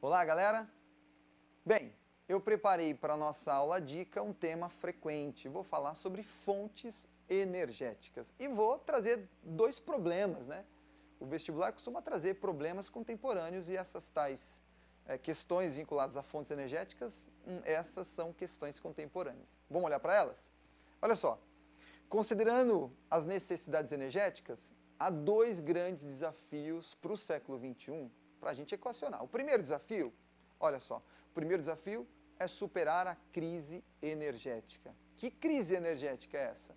Olá, galera! Bem, eu preparei para a nossa aula dica um tema frequente. Vou falar sobre fontes energéticas e vou trazer dois problemas, né? O vestibular costuma trazer problemas contemporâneos e essas tais é, questões vinculadas a fontes energéticas, hum, essas são questões contemporâneas. Vamos olhar para elas? Olha só, Considerando as necessidades energéticas, há dois grandes desafios para o século XXI para a gente equacionar. O primeiro desafio, olha só, o primeiro desafio é superar a crise energética. Que crise energética é essa?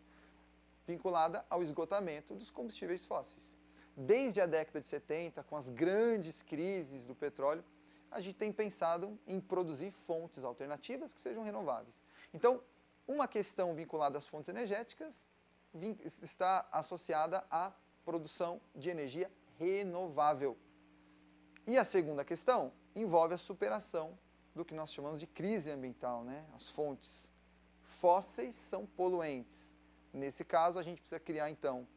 Vinculada ao esgotamento dos combustíveis fósseis. Desde a década de 70, com as grandes crises do petróleo, a gente tem pensado em produzir fontes alternativas que sejam renováveis. Então, uma questão vinculada às fontes energéticas está associada à produção de energia renovável. E a segunda questão envolve a superação do que nós chamamos de crise ambiental, né? as fontes fósseis são poluentes. Nesse caso, a gente precisa criar, então,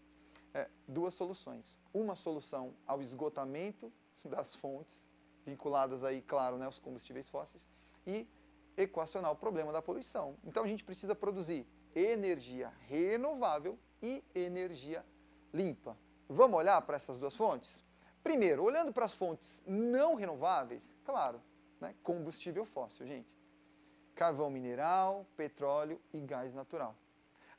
é, duas soluções. Uma solução ao esgotamento (laughs) das fontes, vinculadas aí, claro, né, aos combustíveis fósseis, e equacionar o problema da poluição. Então a gente precisa produzir energia renovável e energia limpa. Vamos olhar para essas duas fontes? Primeiro, olhando para as fontes não renováveis, claro, né, combustível fóssil, gente. Carvão mineral, petróleo e gás natural.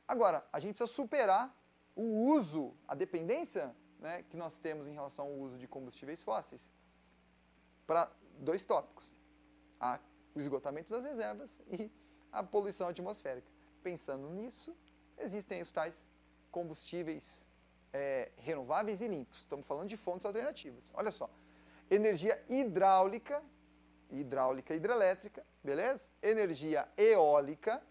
Agora, a gente precisa superar o uso, a dependência né, que nós temos em relação ao uso de combustíveis fósseis para dois tópicos: a o esgotamento das reservas e a poluição atmosférica. Pensando nisso, existem os tais combustíveis é, renováveis e limpos. Estamos falando de fontes alternativas. Olha só, energia hidráulica, hidráulica hidrelétrica, beleza? Energia eólica,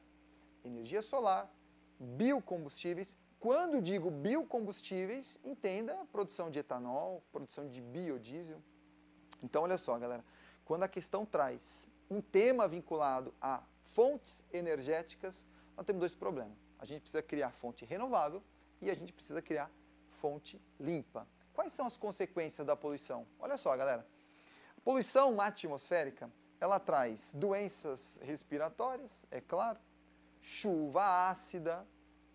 energia solar, biocombustíveis. Quando digo biocombustíveis, entenda a produção de etanol, produção de biodiesel. Então, olha só, galera, quando a questão traz um tema vinculado a fontes energéticas, nós temos dois problemas. A gente precisa criar fonte renovável e a gente precisa criar fonte limpa. Quais são as consequências da poluição? Olha só, galera. A poluição atmosférica, ela traz doenças respiratórias, é claro, chuva ácida,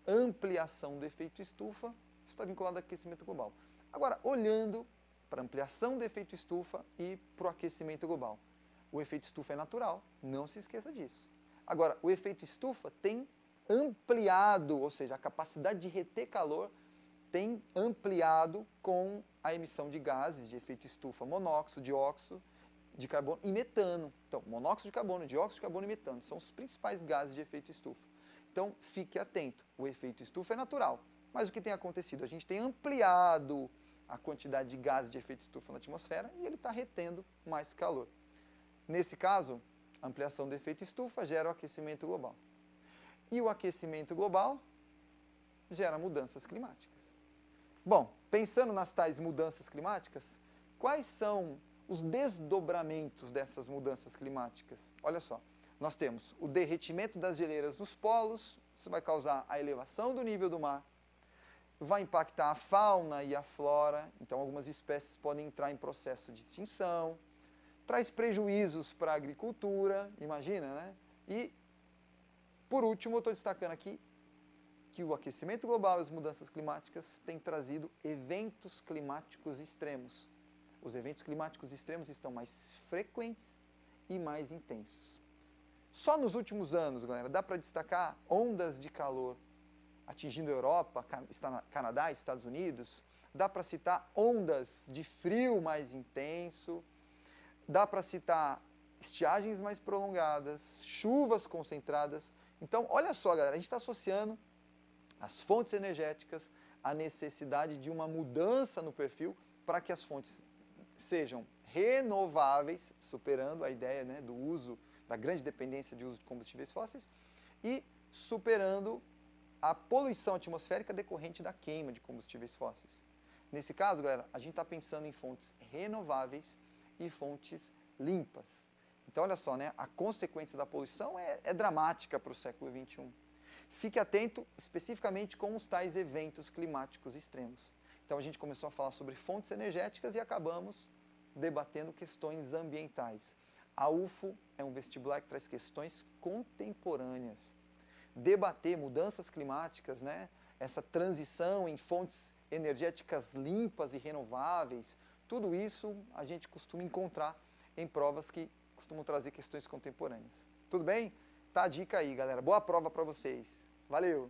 ampliação do efeito estufa, isso está vinculado ao aquecimento global. Agora, olhando para ampliação do efeito estufa e para o aquecimento global. O efeito estufa é natural, não se esqueça disso. Agora, o efeito estufa tem ampliado, ou seja, a capacidade de reter calor tem ampliado com a emissão de gases de efeito estufa, monóxido, dióxido de carbono e metano. Então, monóxido de carbono, dióxido de carbono e metano são os principais gases de efeito estufa. Então, fique atento, o efeito estufa é natural, mas o que tem acontecido? A gente tem ampliado a quantidade de gases de efeito estufa na atmosfera e ele está retendo mais calor. Nesse caso, ampliação do efeito estufa gera o aquecimento global. E o aquecimento global gera mudanças climáticas. Bom, pensando nas tais mudanças climáticas, quais são os desdobramentos dessas mudanças climáticas? Olha só, nós temos o derretimento das geleiras nos polos, isso vai causar a elevação do nível do mar, vai impactar a fauna e a flora, então algumas espécies podem entrar em processo de extinção, traz prejuízos para a agricultura, imagina, né? E, por último, eu estou destacando aqui que o aquecimento global e as mudanças climáticas têm trazido eventos climáticos extremos. Os eventos climáticos extremos estão mais frequentes e mais intensos. Só nos últimos anos, galera, dá para destacar ondas de calor atingindo a Europa, Canadá, Estados Unidos. Dá para citar ondas de frio mais intenso, Dá para citar estiagens mais prolongadas, chuvas concentradas. Então, olha só, galera, a gente está associando as fontes energéticas à necessidade de uma mudança no perfil para que as fontes sejam renováveis, superando a ideia né, do uso, da grande dependência de uso de combustíveis fósseis, e superando a poluição atmosférica decorrente da queima de combustíveis fósseis. Nesse caso, galera, a gente está pensando em fontes renováveis e fontes limpas. Então, olha só, né? a consequência da poluição é, é dramática para o século XXI. Fique atento especificamente com os tais eventos climáticos extremos. Então, a gente começou a falar sobre fontes energéticas e acabamos debatendo questões ambientais. A UFO é um vestibular que traz questões contemporâneas. Debater mudanças climáticas, né? essa transição em fontes energéticas limpas e renováveis, tudo isso a gente costuma encontrar em provas que costumam trazer questões contemporâneas. Tudo bem? Tá a dica aí, galera. Boa prova para vocês. Valeu!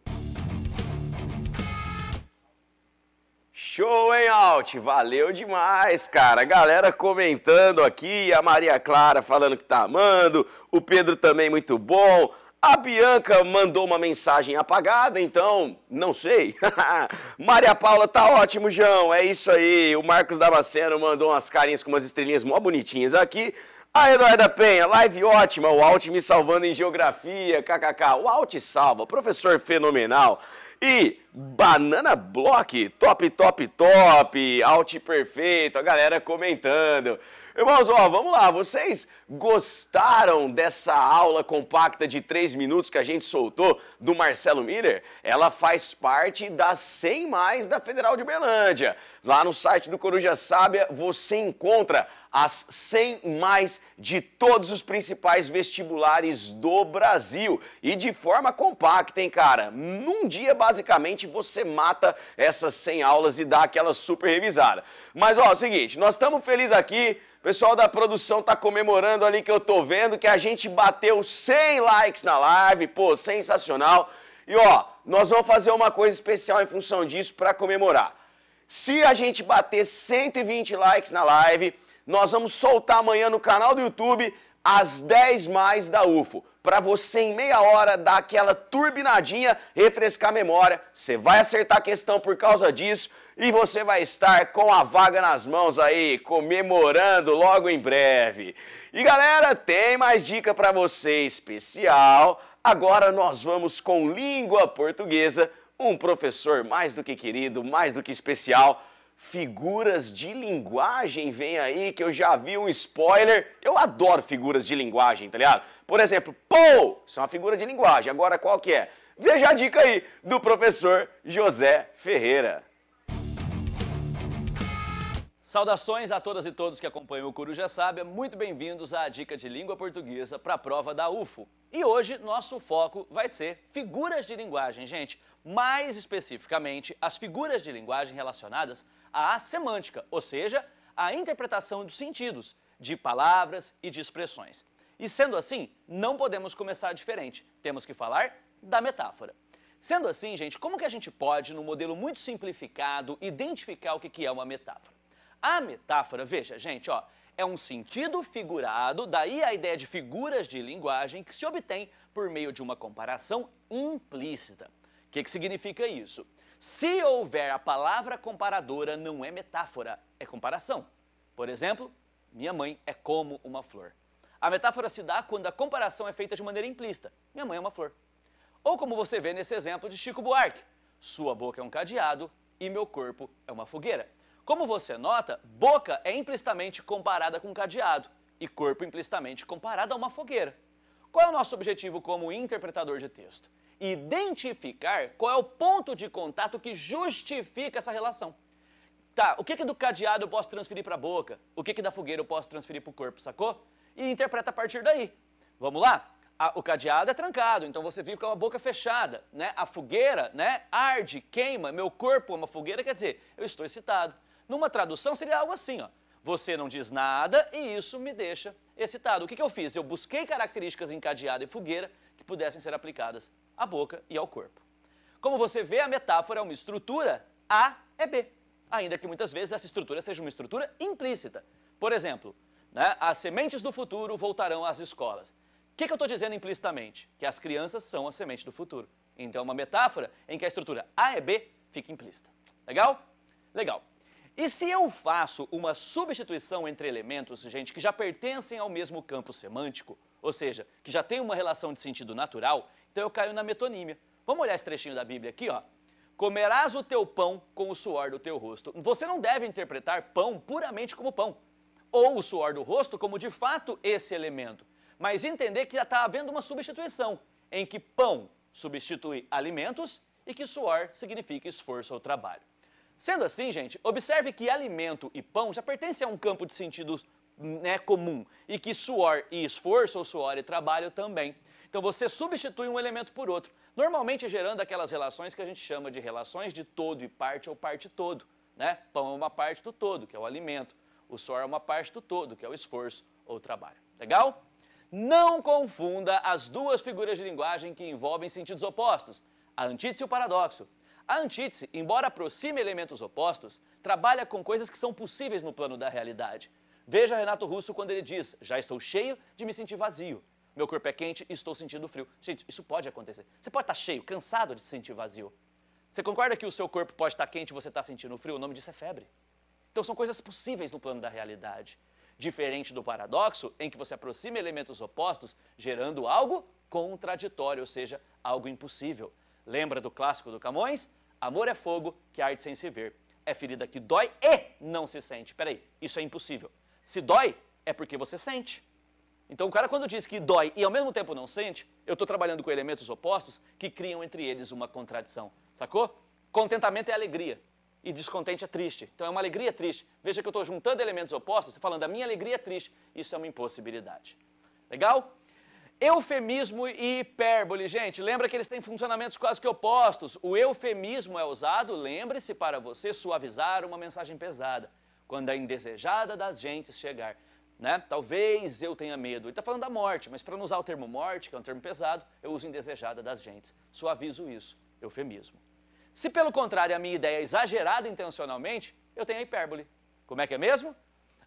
Show, hein, Alt? Valeu demais, cara. Galera comentando aqui, a Maria Clara falando que tá amando, o Pedro também muito bom, a Bianca mandou uma mensagem apagada, então não sei. (laughs) Maria Paula, tá ótimo, João. É isso aí. O Marcos Damasceno mandou umas carinhas com umas estrelinhas mó bonitinhas aqui. A Eduarda Penha, live ótima. O Alt me salvando em geografia. KKK. O Alt salva. Professor fenomenal. E Banana Block, top, top, top, alt perfeito, a galera comentando. Irmãos, ó, vamos lá. Vocês gostaram dessa aula compacta de três minutos que a gente soltou do Marcelo Miller? Ela faz parte da 100 Mais da Federal de Berlândia. Lá no site do Coruja Sábia você encontra as 100 mais de todos os principais vestibulares do Brasil e de forma compacta, hein, cara? Num dia, basicamente, você mata essas 100 aulas e dá aquela super revisada. Mas, ó, é o seguinte, nós estamos felizes aqui o pessoal da produção tá comemorando ali que eu tô vendo que a gente bateu 100 likes na live, pô, sensacional. E ó, nós vamos fazer uma coisa especial em função disso para comemorar. Se a gente bater 120 likes na live, nós vamos soltar amanhã no canal do YouTube as 10 mais da UFO. Para você, em meia hora, dar aquela turbinadinha, refrescar a memória. Você vai acertar a questão por causa disso e você vai estar com a vaga nas mãos aí, comemorando logo em breve. E galera, tem mais dica para você especial. Agora nós vamos com língua portuguesa, um professor mais do que querido, mais do que especial figuras de linguagem vem aí, que eu já vi um spoiler. Eu adoro figuras de linguagem, tá ligado? Por exemplo, pô, isso é uma figura de linguagem. Agora qual que é? Veja a dica aí do professor José Ferreira. Saudações a todas e todos que acompanham o Já Sábia, muito bem-vindos à dica de língua portuguesa para a prova da UFO. E hoje nosso foco vai ser figuras de linguagem, gente, mais especificamente as figuras de linguagem relacionadas à semântica, ou seja, à interpretação dos sentidos de palavras e de expressões. E sendo assim, não podemos começar diferente, temos que falar da metáfora. Sendo assim, gente, como que a gente pode, num modelo muito simplificado, identificar o que é uma metáfora? A metáfora, veja, gente, ó, é um sentido figurado, daí a ideia de figuras de linguagem que se obtém por meio de uma comparação implícita. O que, que significa isso? Se houver a palavra comparadora, não é metáfora, é comparação. Por exemplo, minha mãe é como uma flor. A metáfora se dá quando a comparação é feita de maneira implícita. Minha mãe é uma flor. Ou como você vê nesse exemplo de Chico Buarque, sua boca é um cadeado e meu corpo é uma fogueira. Como você nota, boca é implicitamente comparada com cadeado e corpo implicitamente comparado a uma fogueira. Qual é o nosso objetivo como interpretador de texto? Identificar qual é o ponto de contato que justifica essa relação. Tá, o que, que do cadeado eu posso transferir para a boca? O que, que da fogueira eu posso transferir para o corpo, sacou? E interpreta a partir daí. Vamos lá? o cadeado é trancado, então você que com a boca fechada, né? A fogueira, né? Arde, queima, meu corpo é uma fogueira, quer dizer, eu estou excitado. Numa tradução seria algo assim, ó. Você não diz nada e isso me deixa excitado. O que, que eu fiz? Eu busquei características encadeada e fogueira que pudessem ser aplicadas à boca e ao corpo. Como você vê, a metáfora é uma estrutura A é B, ainda que muitas vezes essa estrutura seja uma estrutura implícita. Por exemplo, né, as sementes do futuro voltarão às escolas. O que, que eu estou dizendo implicitamente? Que as crianças são a semente do futuro. Então é uma metáfora em que a estrutura A é B fica implícita. Legal? Legal. E se eu faço uma substituição entre elementos, gente, que já pertencem ao mesmo campo semântico, ou seja, que já tem uma relação de sentido natural, então eu caio na metonímia. Vamos olhar esse trechinho da Bíblia aqui, ó. Comerás o teu pão com o suor do teu rosto. Você não deve interpretar pão puramente como pão, ou o suor do rosto como de fato esse elemento, mas entender que já está havendo uma substituição, em que pão substitui alimentos e que suor significa esforço ou trabalho. Sendo assim, gente, observe que alimento e pão já pertencem a um campo de sentidos né, comum e que suor e esforço, ou suor e trabalho também. Então você substitui um elemento por outro, normalmente gerando aquelas relações que a gente chama de relações de todo e parte ou parte todo. Né? Pão é uma parte do todo, que é o alimento. O suor é uma parte do todo, que é o esforço ou trabalho. Legal? Não confunda as duas figuras de linguagem que envolvem sentidos opostos, a antítese e o paradoxo. A antítese, embora aproxime elementos opostos, trabalha com coisas que são possíveis no plano da realidade. Veja Renato Russo quando ele diz: Já estou cheio de me sentir vazio. Meu corpo é quente e estou sentindo frio. Gente, isso pode acontecer. Você pode estar cheio, cansado de se sentir vazio. Você concorda que o seu corpo pode estar quente e você está sentindo frio? O nome disso é febre. Então são coisas possíveis no plano da realidade. Diferente do paradoxo, em que você aproxima elementos opostos, gerando algo contraditório, ou seja, algo impossível. Lembra do clássico do Camões? Amor é fogo que arde sem se ver. É ferida que dói e não se sente. Peraí, isso é impossível. Se dói, é porque você sente. Então o cara quando diz que dói e ao mesmo tempo não sente, eu estou trabalhando com elementos opostos que criam entre eles uma contradição. Sacou? Contentamento é alegria e descontente é triste. Então é uma alegria triste. Veja que eu estou juntando elementos opostos e falando a minha alegria é triste. Isso é uma impossibilidade. Legal? Eufemismo e hipérbole, gente, lembra que eles têm funcionamentos quase que opostos. O eufemismo é usado, lembre-se, para você suavizar uma mensagem pesada, quando a é indesejada das gentes chegar. Né? Talvez eu tenha medo. Ele está falando da morte, mas para não usar o termo morte, que é um termo pesado, eu uso indesejada das gentes. Suavizo isso, eufemismo. Se pelo contrário a minha ideia é exagerada intencionalmente, eu tenho a hipérbole. Como é que é mesmo?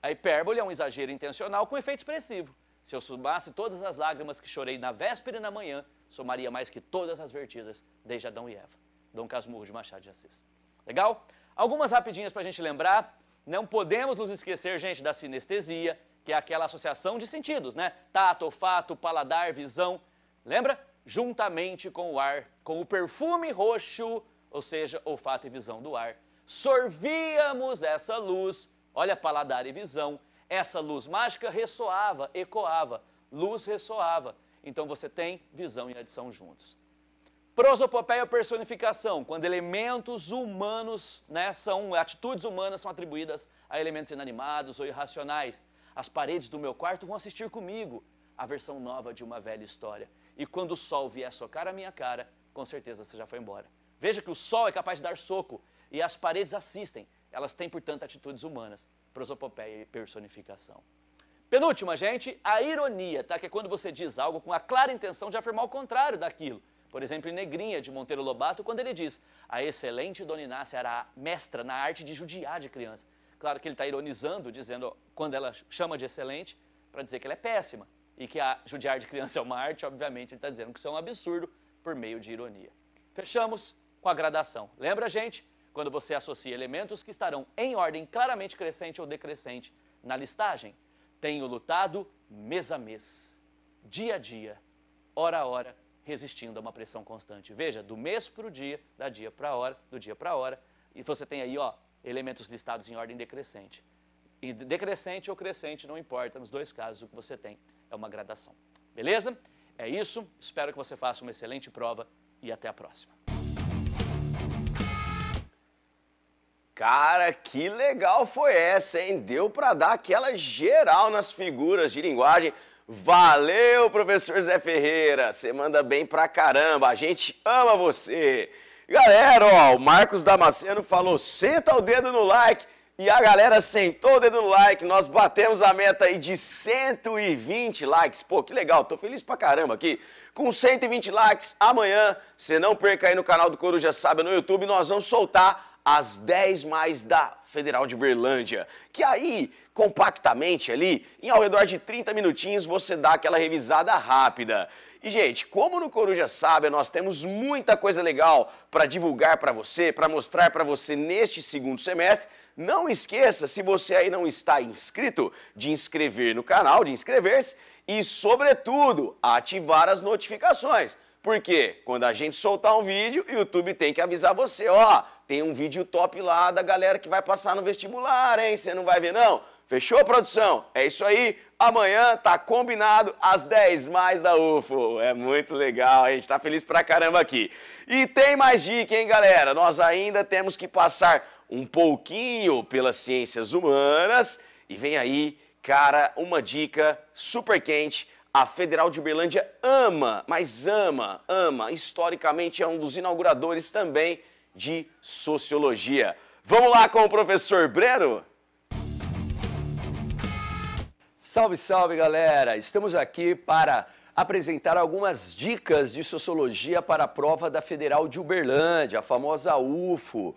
A hipérbole é um exagero intencional com efeito expressivo. Se eu somasse todas as lágrimas que chorei na véspera e na manhã, somaria mais que todas as vertidas desde Adão e Eva. Dom Casmurro de Machado de Assis. Legal? Algumas rapidinhas para a gente lembrar. Não podemos nos esquecer, gente, da sinestesia, que é aquela associação de sentidos, né? Tato, olfato, paladar, visão. Lembra? Juntamente com o ar, com o perfume roxo, ou seja, olfato e visão do ar. Sorvíamos essa luz, olha paladar e visão, essa luz mágica ressoava, ecoava, luz ressoava. Então você tem visão e adição juntos. Prosopopeia é personificação, quando elementos humanos, né, são atitudes humanas são atribuídas a elementos inanimados ou irracionais. As paredes do meu quarto vão assistir comigo a versão nova de uma velha história. E quando o sol vier socar a minha cara, com certeza você já foi embora. Veja que o sol é capaz de dar soco e as paredes assistem. Elas têm, portanto, atitudes humanas prosopopeia e personificação. Penúltima, gente, a ironia, tá? Que é quando você diz algo com a clara intenção de afirmar o contrário daquilo. Por exemplo, em Negrinha, de Monteiro Lobato, quando ele diz a excelente Dona Inácia era mestra na arte de judiar de criança. Claro que ele está ironizando, dizendo, quando ela chama de excelente, para dizer que ela é péssima. E que a judiar de criança é uma arte, obviamente, ele está dizendo que isso é um absurdo por meio de ironia. Fechamos com a gradação. Lembra, gente? quando você associa elementos que estarão em ordem claramente crescente ou decrescente na listagem. Tenho lutado mês a mês, dia a dia, hora a hora, resistindo a uma pressão constante. Veja, do mês para o dia, da dia para a hora, do dia para a hora, e você tem aí, ó, elementos listados em ordem decrescente. E decrescente ou crescente, não importa, nos dois casos o que você tem é uma gradação. Beleza? É isso, espero que você faça uma excelente prova e até a próxima. Cara, que legal foi essa, hein? Deu para dar aquela geral nas figuras de linguagem. Valeu, professor Zé Ferreira. Você manda bem pra caramba. A gente ama você. Galera, ó, o Marcos Damasceno falou: senta o dedo no like. E a galera sentou o dedo no like, nós batemos a meta aí de 120 likes. Pô, que legal, tô feliz pra caramba aqui. Com 120 likes, amanhã, você não perca aí no canal do Coruja Sábio no YouTube, nós vamos soltar às 10 mais da Federal de Berlândia, que aí, compactamente ali, em ao redor de 30 minutinhos, você dá aquela revisada rápida. E, gente, como no Coruja Sábia nós temos muita coisa legal para divulgar para você, para mostrar para você neste segundo semestre, não esqueça, se você aí não está inscrito, de inscrever no canal, de inscrever-se e, sobretudo, ativar as notificações porque quando a gente soltar um vídeo, o YouTube tem que avisar você, ó, tem um vídeo top lá da galera que vai passar no vestibular, hein? Você não vai ver não? Fechou, produção? É isso aí. Amanhã tá combinado às 10 mais da UFO. É muito legal, a gente tá feliz pra caramba aqui. E tem mais dica, hein, galera? Nós ainda temos que passar um pouquinho pelas ciências humanas e vem aí, cara, uma dica super quente a Federal de Uberlândia ama, mas ama, ama. Historicamente é um dos inauguradores também de sociologia. Vamos lá com o professor Breno? Salve, salve, galera! Estamos aqui para apresentar algumas dicas de sociologia para a prova da Federal de Uberlândia, a famosa UFO.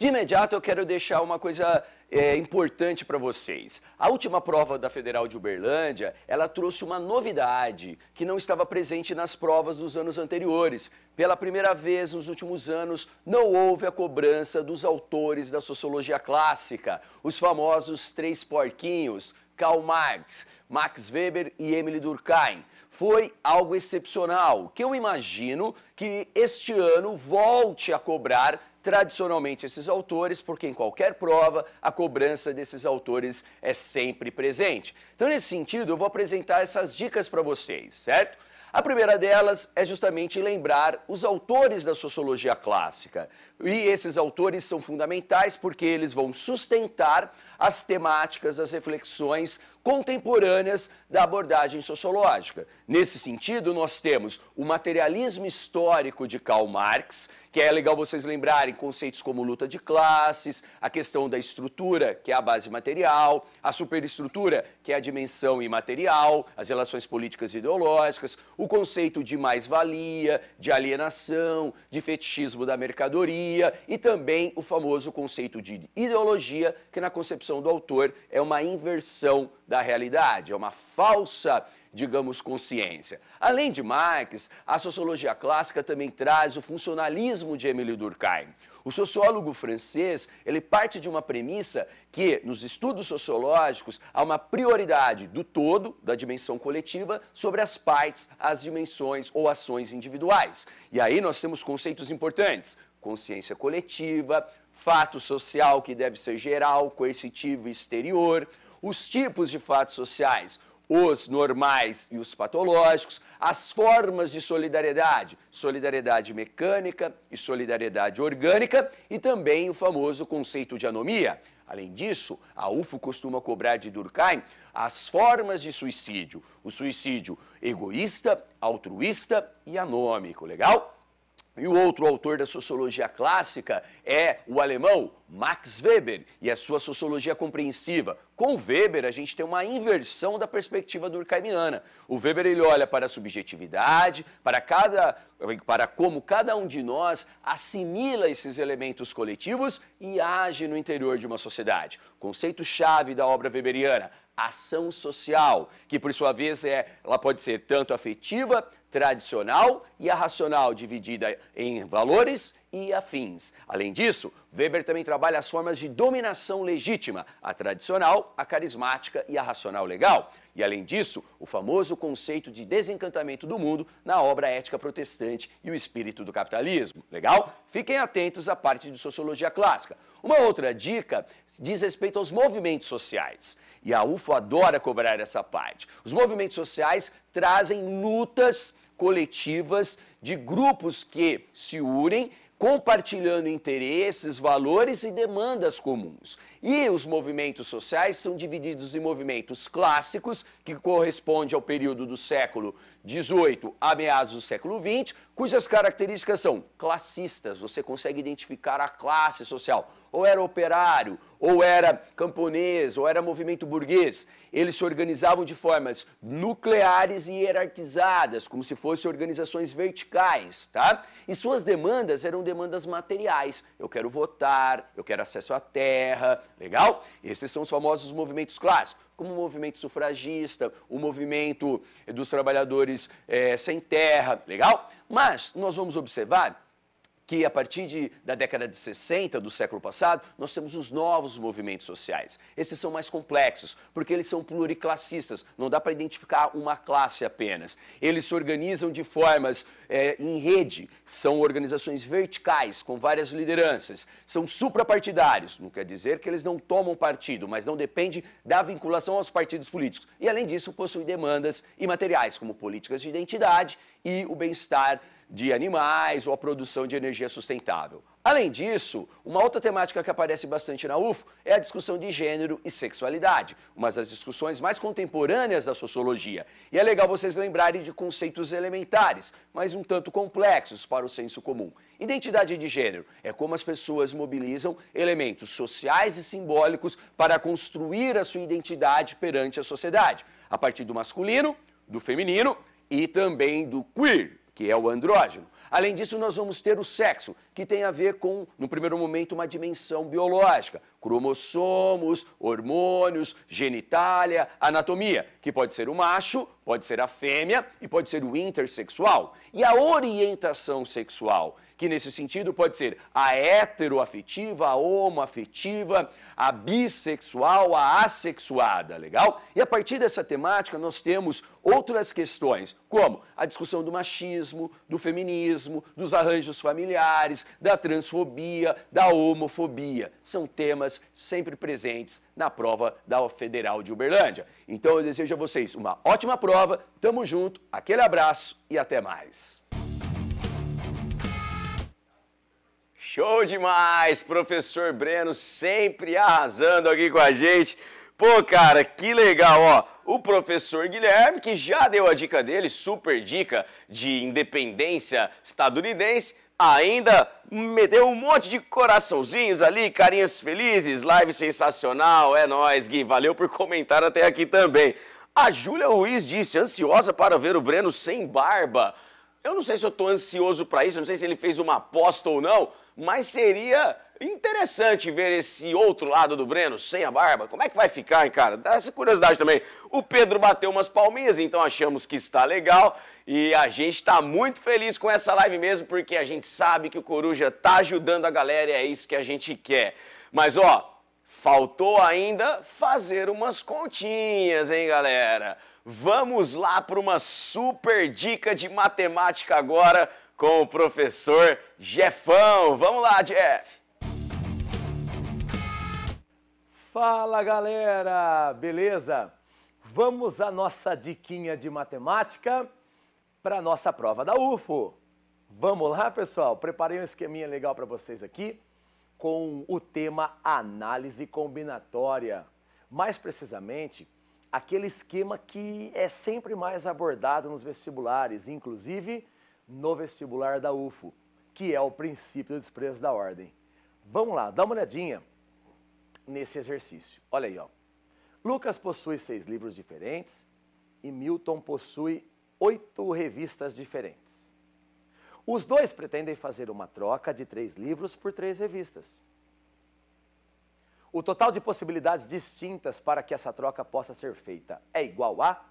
De imediato, eu quero deixar uma coisa é, importante para vocês. A última prova da Federal de Uberlândia, ela trouxe uma novidade que não estava presente nas provas dos anos anteriores. Pela primeira vez nos últimos anos, não houve a cobrança dos autores da sociologia clássica, os famosos três porquinhos, Karl Marx, Max Weber e Emily Durkheim. Foi algo excepcional, que eu imagino que este ano volte a cobrar tradicionalmente esses autores, porque em qualquer prova a cobrança desses autores é sempre presente. Então, nesse sentido, eu vou apresentar essas dicas para vocês, certo? A primeira delas é justamente lembrar os autores da sociologia clássica. E esses autores são fundamentais porque eles vão sustentar as temáticas, as reflexões contemporâneas da abordagem sociológica. Nesse sentido, nós temos o materialismo histórico de Karl Marx que é legal vocês lembrarem conceitos como luta de classes, a questão da estrutura, que é a base material, a superestrutura, que é a dimensão imaterial, as relações políticas e ideológicas, o conceito de mais-valia, de alienação, de fetichismo da mercadoria e também o famoso conceito de ideologia, que na concepção do autor é uma inversão da realidade, é uma falsa digamos, consciência. Além de Marx, a sociologia clássica também traz o funcionalismo de Emile Durkheim. O sociólogo francês, ele parte de uma premissa que nos estudos sociológicos há uma prioridade do todo, da dimensão coletiva, sobre as partes, as dimensões ou ações individuais. E aí nós temos conceitos importantes: consciência coletiva, fato social que deve ser geral, coercitivo e exterior, os tipos de fatos sociais, os normais e os patológicos, as formas de solidariedade, solidariedade mecânica e solidariedade orgânica, e também o famoso conceito de anomia. Além disso, a UFO costuma cobrar de Durkheim as formas de suicídio, o suicídio egoísta, altruísta e anômico, legal? E o outro autor da sociologia clássica é o alemão Max Weber e a sua sociologia compreensiva. Com Weber, a gente tem uma inversão da perspectiva durkheimiana. O Weber ele olha para a subjetividade, para cada para como cada um de nós assimila esses elementos coletivos e age no interior de uma sociedade. Conceito chave da obra weberiana, ação social, que por sua vez é, ela pode ser tanto afetiva tradicional e a racional, dividida em valores e afins. Além disso, Weber também trabalha as formas de dominação legítima, a tradicional, a carismática e a racional legal. E além disso, o famoso conceito de desencantamento do mundo na obra Ética Protestante e o Espírito do Capitalismo. Legal? Fiquem atentos à parte de sociologia clássica. Uma outra dica diz respeito aos movimentos sociais. E a UFO adora cobrar essa parte. Os movimentos sociais trazem lutas coletivas de grupos que se unem compartilhando interesses, valores e demandas comuns. E os movimentos sociais são divididos em movimentos clássicos, que correspondem ao período do século 18, a meados do século XX, cujas características são classistas, você consegue identificar a classe social, ou era operário, ou era camponês, ou era movimento burguês. Eles se organizavam de formas nucleares e hierarquizadas, como se fossem organizações verticais, tá? E suas demandas eram demandas materiais. Eu quero votar, eu quero acesso à terra, legal? Esses são os famosos movimentos clássicos como o movimento sufragista, o movimento eh, dos trabalhadores é, sem terra, legal? Mas nós vamos observar que a partir de, da década de 60 do século passado, nós temos os novos movimentos sociais. Esses são mais complexos, porque eles são pluriclassistas, não dá para identificar uma classe apenas. Eles se organizam de formas é, em rede, são organizações verticais, com várias lideranças, são suprapartidários, não quer dizer que eles não tomam partido, mas não depende da vinculação aos partidos políticos. E, além disso, possuem demandas imateriais, como políticas de identidade e o bem-estar de animais ou a produção de energia sustentável. Além disso, uma outra temática que aparece bastante na UFO é a discussão de gênero e sexualidade, uma das discussões mais contemporâneas da sociologia. E é legal vocês lembrarem de conceitos elementares, mas um tanto complexos para o senso comum. Identidade de gênero é como as pessoas mobilizam elementos sociais e simbólicos para construir a sua identidade perante a sociedade, a partir do masculino, do feminino e também do queer, que é o andrógeno. Além disso, nós vamos ter o sexo, que tem a ver com, no primeiro momento, uma dimensão biológica, cromossomos, hormônios, genitália, anatomia, que pode ser o macho, pode ser a fêmea e pode ser o intersexual. E a orientação sexual, que nesse sentido pode ser a heteroafetiva, a homoafetiva, a bissexual, a assexuada, legal? E a partir dessa temática nós temos outras questões, como a discussão do machismo, do feminismo, dos arranjos familiares, da transfobia, da homofobia. São temas sempre presentes na prova da Federal de Uberlândia. Então eu desejo a vocês uma ótima prova, tamo junto, aquele abraço e até mais. Show demais, professor Breno sempre arrasando aqui com a gente. Pô, cara, que legal, ó. O professor Guilherme, que já deu a dica dele, super dica de independência estadunidense, ainda meteu um monte de coraçãozinhos ali, carinhas felizes, live sensacional, é nóis, Gui, valeu por comentar até aqui também. A Júlia Ruiz disse, ansiosa para ver o Breno sem barba. Eu não sei se eu estou ansioso para isso, não sei se ele fez uma aposta ou não, mas seria Interessante ver esse outro lado do Breno, sem a barba. Como é que vai ficar, hein, cara? Dá essa curiosidade também. O Pedro bateu umas palminhas, então achamos que está legal. E a gente está muito feliz com essa live mesmo, porque a gente sabe que o Coruja está ajudando a galera e é isso que a gente quer. Mas, ó, faltou ainda fazer umas continhas, hein, galera? Vamos lá para uma super dica de matemática agora com o professor Jefão. Vamos lá, Jeff! Fala galera, beleza? Vamos à nossa diquinha de matemática para nossa prova da UFO. Vamos lá, pessoal? Preparei um esqueminha legal para vocês aqui com o tema análise combinatória. Mais precisamente, aquele esquema que é sempre mais abordado nos vestibulares, inclusive no vestibular da UFO, que é o princípio do desprezo da ordem. Vamos lá, dá uma olhadinha nesse exercício. Olha aí, ó. Lucas possui seis livros diferentes e Milton possui oito revistas diferentes. Os dois pretendem fazer uma troca de três livros por três revistas. O total de possibilidades distintas para que essa troca possa ser feita é igual a?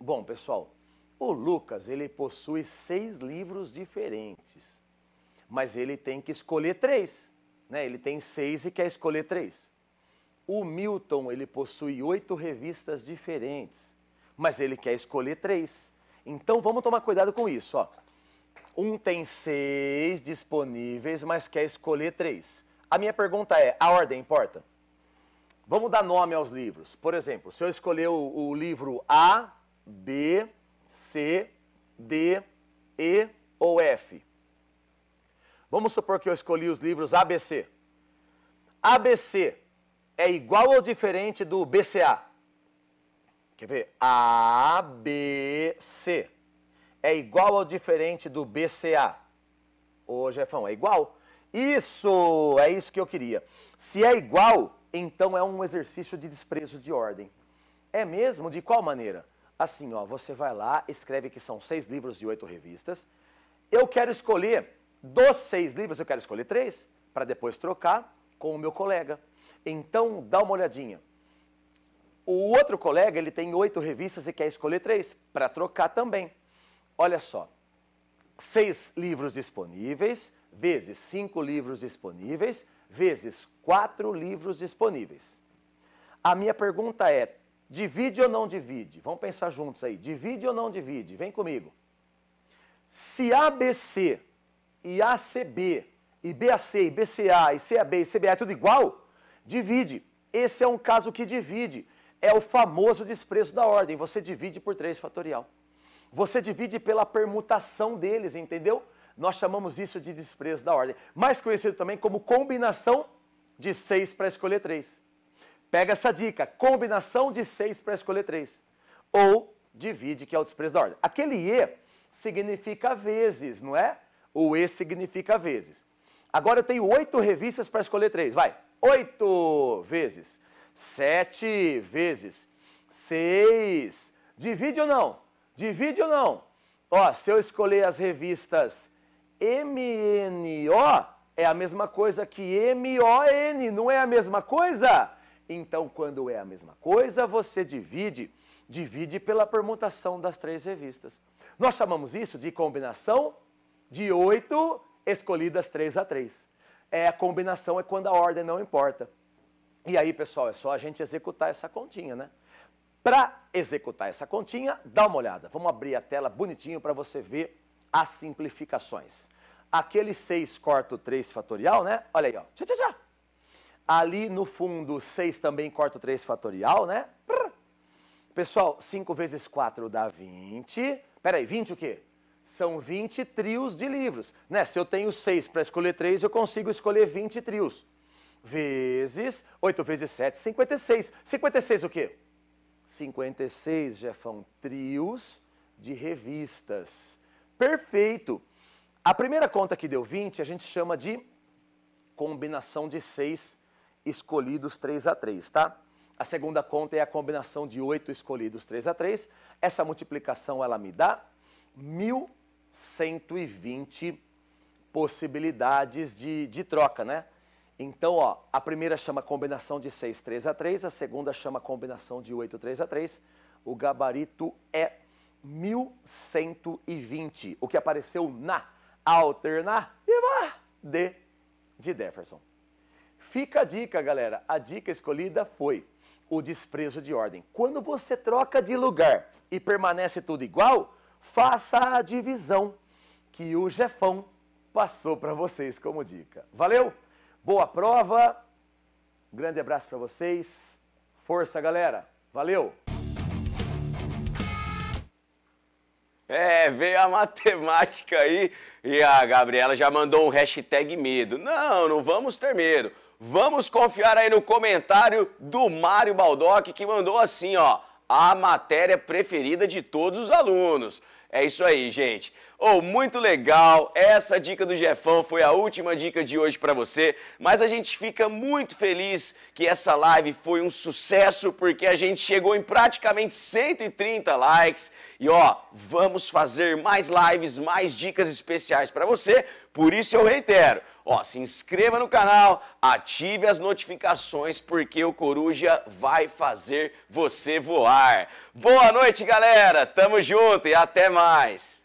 Bom, pessoal, o Lucas ele possui seis livros diferentes, mas ele tem que escolher três né, ele tem seis e quer escolher três. O Milton ele possui oito revistas diferentes, mas ele quer escolher três. Então vamos tomar cuidado com isso. Ó. Um tem seis disponíveis, mas quer escolher três. A minha pergunta é: a ordem importa? Vamos dar nome aos livros. Por exemplo, se eu escolher o, o livro A, B, C, D, E ou F, Vamos supor que eu escolhi os livros ABC. ABC é igual ou diferente do BCA? Quer ver? ABC é igual ou diferente do BCA? Ô, Jefão, é igual? Isso, é isso que eu queria. Se é igual, então é um exercício de desprezo de ordem. É mesmo? De qual maneira? Assim, ó, você vai lá, escreve que são seis livros de oito revistas. Eu quero escolher dos seis livros, eu quero escolher três para depois trocar com o meu colega. Então, dá uma olhadinha. O outro colega, ele tem oito revistas e quer escolher três para trocar também. Olha só, seis livros disponíveis, vezes cinco livros disponíveis, vezes quatro livros disponíveis. A minha pergunta é, divide ou não divide? Vamos pensar juntos aí, divide ou não divide? Vem comigo. Se ABC e ACB, e BAC, e BCA, e CAB, e CBA, é tudo igual? Divide. Esse é um caso que divide. É o famoso desprezo da ordem. Você divide por 3 fatorial. Você divide pela permutação deles, entendeu? Nós chamamos isso de desprezo da ordem. Mais conhecido também como combinação de 6 para escolher 3. Pega essa dica, combinação de 6 para escolher 3. Ou divide, que é o desprezo da ordem. Aquele E significa vezes, não é? O E significa vezes. Agora eu tenho oito revistas para escolher três. Vai. Oito vezes. Sete vezes. Seis. Divide ou não? Divide ou não? Ó, se eu escolher as revistas MNO, é a mesma coisa que MON, não é a mesma coisa? Então, quando é a mesma coisa, você divide. Divide pela permutação das três revistas. Nós chamamos isso de combinação de oito escolhidas três a três. É, a combinação é quando a ordem não importa. E aí, pessoal, é só a gente executar essa continha, né? Para executar essa continha, dá uma olhada. Vamos abrir a tela bonitinho para você ver as simplificações. Aquele 6 corta o 3 fatorial, né? Olha aí, ó. Tchá, tchá, tchá. Ali no fundo, 6 também corta o 3 fatorial, né? Pessoal, 5 vezes 4 dá 20. Peraí, 20 o quê? São 20 trios de livros. Né? Se eu tenho 6 para escolher 3, eu consigo escolher 20 trios. Vezes 8 vezes 7, 56. 56 o quê? 56, já são trios de revistas. Perfeito! A primeira conta que deu 20, a gente chama de combinação de 6 escolhidos 3 a 3, tá? A segunda conta é a combinação de 8 escolhidos 3 a 3. Essa multiplicação ela me dá 1.120 possibilidades de, de troca, né? Então, ó, a primeira chama combinação de 6, 3 a 3, a segunda chama combinação de 8, 3 a 3. O gabarito é 1120, o que apareceu na alternativa D de Jefferson. Fica a dica, galera. A dica escolhida foi o desprezo de ordem. Quando você troca de lugar e permanece tudo igual, faça a divisão que o Jefão passou para vocês como dica. Valeu? Boa prova. grande abraço para vocês. Força, galera. Valeu! É, veio a matemática aí e a Gabriela já mandou um hashtag medo. Não, não vamos ter medo. Vamos confiar aí no comentário do Mário Baldock que mandou assim, ó a matéria preferida de todos os alunos. É isso aí, gente. Oh, muito legal. Essa dica do Jefão foi a última dica de hoje para você, mas a gente fica muito feliz que essa live foi um sucesso porque a gente chegou em praticamente 130 likes. E ó, vamos fazer mais lives, mais dicas especiais para você. Por isso eu reitero, Ó, se inscreva no canal, ative as notificações, porque o Coruja vai fazer você voar. Boa noite, galera! Tamo junto e até mais!